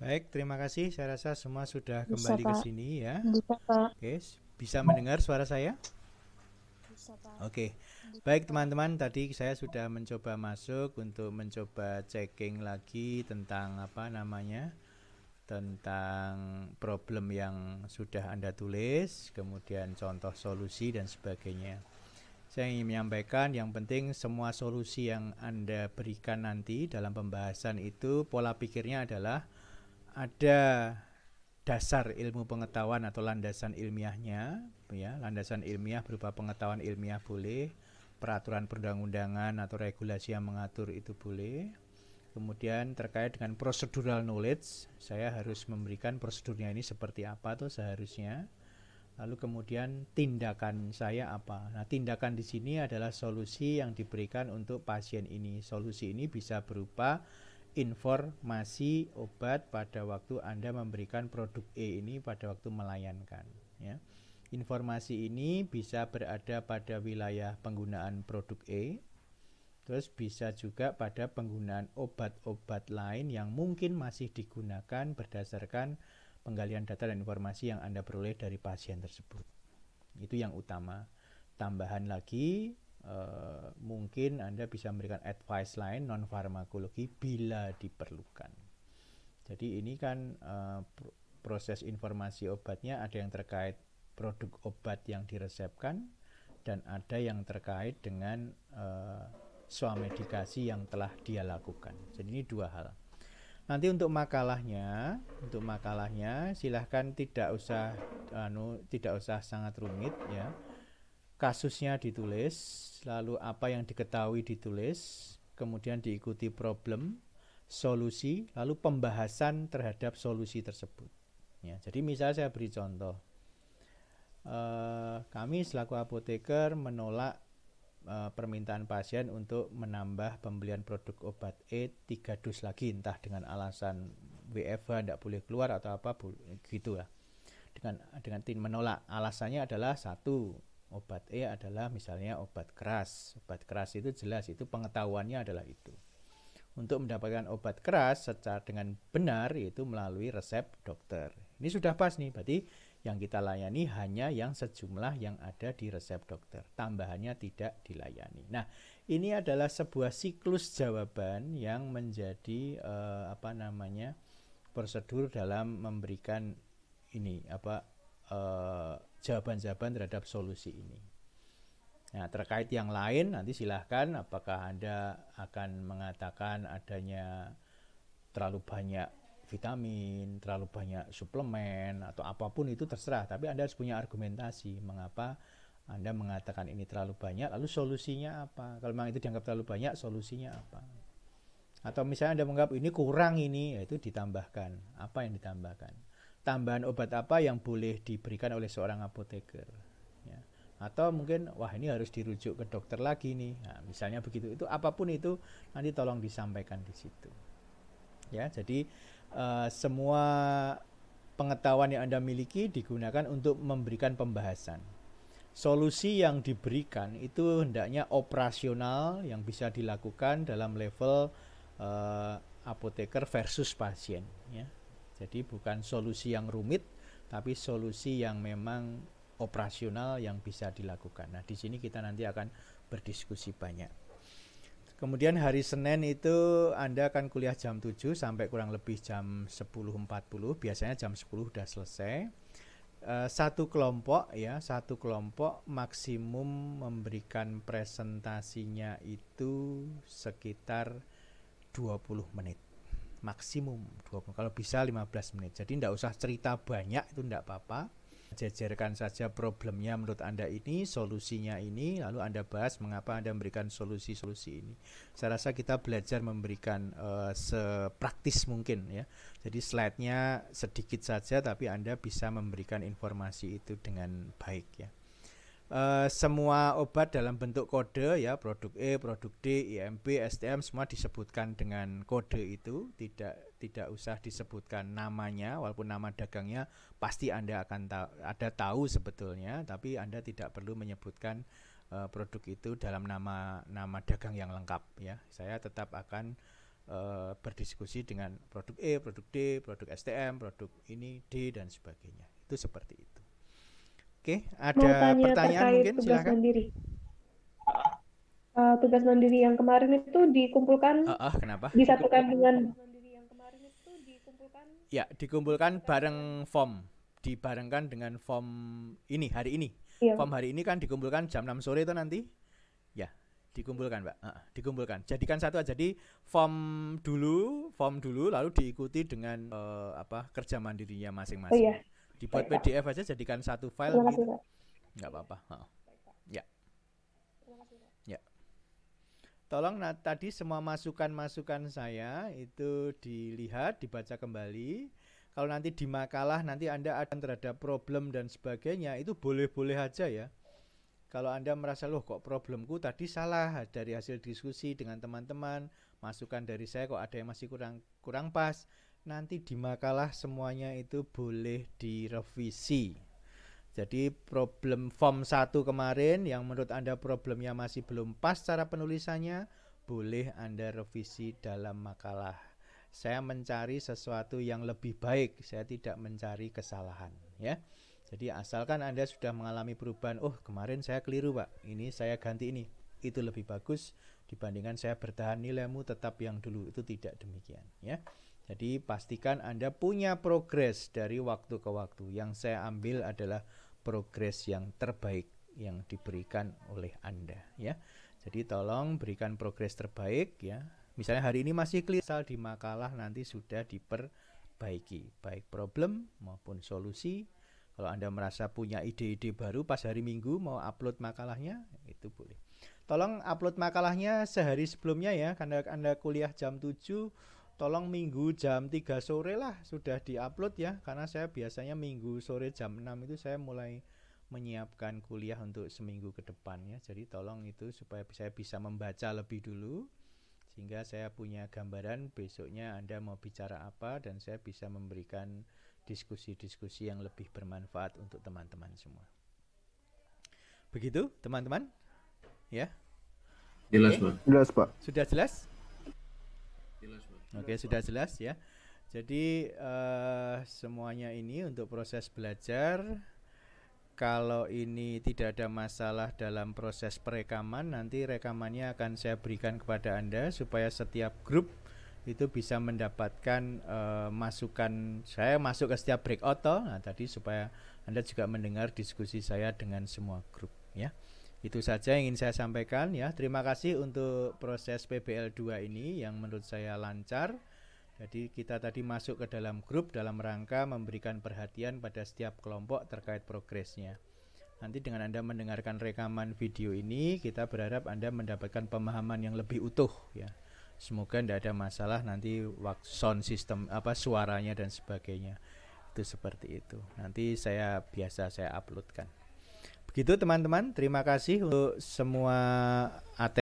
Baik, terima kasih. Saya rasa semua sudah bisa, kembali ke sini ya. Bisa, Pak. Oke, bisa mendengar suara saya? Bisa, Pak. Oke. Baik, teman-teman, tadi saya sudah mencoba masuk untuk mencoba checking lagi tentang apa namanya? tentang problem yang sudah Anda tulis, kemudian contoh solusi dan sebagainya. Saya ingin menyampaikan yang penting semua solusi yang Anda berikan nanti dalam pembahasan itu pola pikirnya adalah ada dasar ilmu pengetahuan atau landasan ilmiahnya, ya, landasan ilmiah berupa pengetahuan ilmiah boleh, peraturan perundang-undangan atau regulasi yang mengatur itu boleh. Kemudian terkait dengan procedural knowledge, saya harus memberikan prosedurnya ini seperti apa tuh seharusnya. Lalu kemudian tindakan saya apa? Nah, tindakan di sini adalah solusi yang diberikan untuk pasien ini. Solusi ini bisa berupa informasi obat pada waktu Anda memberikan produk E ini pada waktu melayankan ya. Informasi ini bisa berada pada wilayah penggunaan produk E Terus bisa juga pada penggunaan obat-obat lain yang mungkin masih digunakan berdasarkan penggalian data dan informasi yang Anda peroleh dari pasien tersebut. Itu yang utama. Tambahan lagi Eh, mungkin Anda bisa memberikan advice lain non farmakologi bila diperlukan. Jadi ini kan uh, proses informasi obatnya ada yang terkait produk obat yang diresepkan dan ada yang terkait dengan uh, medikasi yang telah dia lakukan. Jadi ini dua hal. Nanti untuk makalahnya, untuk makalahnya silahkan tidak usah anu tidak usah sangat rumit ya kasusnya ditulis, lalu apa yang diketahui ditulis, kemudian diikuti problem, solusi, lalu pembahasan terhadap solusi tersebut. Ya, jadi misalnya saya beri contoh, e, kami selaku apoteker menolak e, permintaan pasien untuk menambah pembelian produk obat E 3 dus lagi, entah dengan alasan WFH tidak boleh keluar atau apa gitu ya. Dengan dengan tim menolak, alasannya adalah satu Obat E adalah misalnya obat keras. Obat keras itu jelas itu pengetahuannya adalah itu. Untuk mendapatkan obat keras secara dengan benar yaitu melalui resep dokter. Ini sudah pas nih, berarti yang kita layani hanya yang sejumlah yang ada di resep dokter. Tambahannya tidak dilayani. Nah, ini adalah sebuah siklus jawaban yang menjadi eh, apa namanya? prosedur dalam memberikan ini apa eh, jawaban-jawaban terhadap solusi ini. Nah, terkait yang lain nanti silahkan apakah Anda akan mengatakan adanya terlalu banyak vitamin, terlalu banyak suplemen atau apapun itu terserah, tapi Anda harus punya argumentasi mengapa Anda mengatakan ini terlalu banyak, lalu solusinya apa? Kalau memang itu dianggap terlalu banyak, solusinya apa? Atau misalnya Anda menganggap ini kurang ini, yaitu ditambahkan. Apa yang ditambahkan? tambahan obat apa yang boleh diberikan oleh seorang apoteker ya. atau mungkin wah ini harus dirujuk ke dokter lagi nih nah, misalnya begitu itu apapun itu nanti tolong disampaikan di situ ya jadi uh, semua pengetahuan yang anda miliki digunakan untuk memberikan pembahasan solusi yang diberikan itu hendaknya operasional yang bisa dilakukan dalam level uh, apoteker versus pasien ya jadi bukan solusi yang rumit, tapi solusi yang memang operasional yang bisa dilakukan. Nah, di sini kita nanti akan berdiskusi banyak. Kemudian hari Senin itu Anda akan kuliah jam 7 sampai kurang lebih jam 10.40. Biasanya jam 10 sudah selesai. Eh, satu kelompok ya, satu kelompok maksimum memberikan presentasinya itu sekitar 20 menit maksimum 20 kalau bisa 15 menit jadi tidak usah cerita banyak itu tidak apa-apa jajarkan saja problemnya menurut Anda ini, solusinya ini, lalu Anda bahas mengapa Anda memberikan solusi-solusi ini. Saya rasa kita belajar memberikan uh, sepraktis mungkin ya. Jadi slide-nya sedikit saja tapi Anda bisa memberikan informasi itu dengan baik ya. Uh, semua obat dalam bentuk kode ya produk E, produk D, IMP, STM semua disebutkan dengan kode itu tidak tidak usah disebutkan namanya walaupun nama dagangnya pasti Anda akan ta ada tahu sebetulnya tapi Anda tidak perlu menyebutkan uh, produk itu dalam nama nama dagang yang lengkap ya saya tetap akan eh, berdiskusi dengan produk E, produk D, produk STM, produk ini D dan sebagainya itu seperti itu Oke, ada Mau tanya pertanyaan mungkin tugas silakan. mandiri. Uh, tugas mandiri yang kemarin itu dikumpulkan. Uh, uh, kenapa? Disatukan dengan. Ya, dikumpulkan bareng form, dibarengkan dengan form ini hari ini. Iya. Form hari ini kan dikumpulkan jam 6 sore itu nanti. Ya, dikumpulkan, Mbak. Uh, dikumpulkan. Jadikan satu aja. Jadi form dulu, form dulu lalu diikuti dengan uh, apa kerja mandirinya masing-masing. Oh, iya dibuat PDF aja jadikan satu file Terima gitu. Nggak apa-apa. Ya. Terima Ya. Ya. Tolong nah, tadi semua masukan-masukan saya itu dilihat, dibaca kembali. Kalau nanti di makalah nanti Anda akan terhadap problem dan sebagainya itu boleh-boleh aja ya. Kalau Anda merasa loh kok problemku tadi salah dari hasil diskusi dengan teman-teman, masukan dari saya kok ada yang masih kurang kurang pas nanti di makalah semuanya itu boleh direvisi. Jadi problem form 1 kemarin yang menurut Anda problemnya masih belum pas cara penulisannya, boleh Anda revisi dalam makalah. Saya mencari sesuatu yang lebih baik, saya tidak mencari kesalahan, ya. Jadi asalkan Anda sudah mengalami perubahan, oh kemarin saya keliru pak, ini saya ganti ini. Itu lebih bagus dibandingkan saya bertahan nilaimu tetap yang dulu, itu tidak demikian ya. Jadi pastikan Anda punya progres dari waktu ke waktu. Yang saya ambil adalah progres yang terbaik yang diberikan oleh Anda ya. Jadi tolong berikan progres terbaik ya. Misalnya hari ini masih clear, di makalah nanti sudah diperbaiki baik problem maupun solusi. Kalau Anda merasa punya ide-ide baru pas hari Minggu mau upload makalahnya, itu boleh. Tolong upload makalahnya sehari sebelumnya ya, karena Anda kuliah jam 7 tolong minggu jam 3 sore lah sudah diupload ya karena saya biasanya minggu sore jam 6 itu saya mulai menyiapkan kuliah untuk seminggu ke depan ya. Jadi tolong itu supaya saya bisa membaca lebih dulu sehingga saya punya gambaran besoknya Anda mau bicara apa dan saya bisa memberikan diskusi-diskusi yang lebih bermanfaat untuk teman-teman semua. Begitu, teman-teman? Ya. Jelas, okay. Pak. Jelas, Pak. Sudah jelas? Jelas, Pak. Oke, okay, sudah jelas ya. Jadi uh, semuanya ini untuk proses belajar. Kalau ini tidak ada masalah dalam proses perekaman, nanti rekamannya akan saya berikan kepada Anda supaya setiap grup itu bisa mendapatkan uh, masukan saya masuk ke setiap breakout Nah, tadi supaya Anda juga mendengar diskusi saya dengan semua grup ya. Itu saja yang ingin saya sampaikan ya. Terima kasih untuk proses PBL 2 ini yang menurut saya lancar. Jadi kita tadi masuk ke dalam grup dalam rangka memberikan perhatian pada setiap kelompok terkait progresnya. Nanti dengan Anda mendengarkan rekaman video ini, kita berharap Anda mendapatkan pemahaman yang lebih utuh ya. Semoga tidak ada masalah nanti sound system apa suaranya dan sebagainya. Itu seperti itu. Nanti saya biasa saya uploadkan. Begitu teman-teman, terima kasih untuk semua AT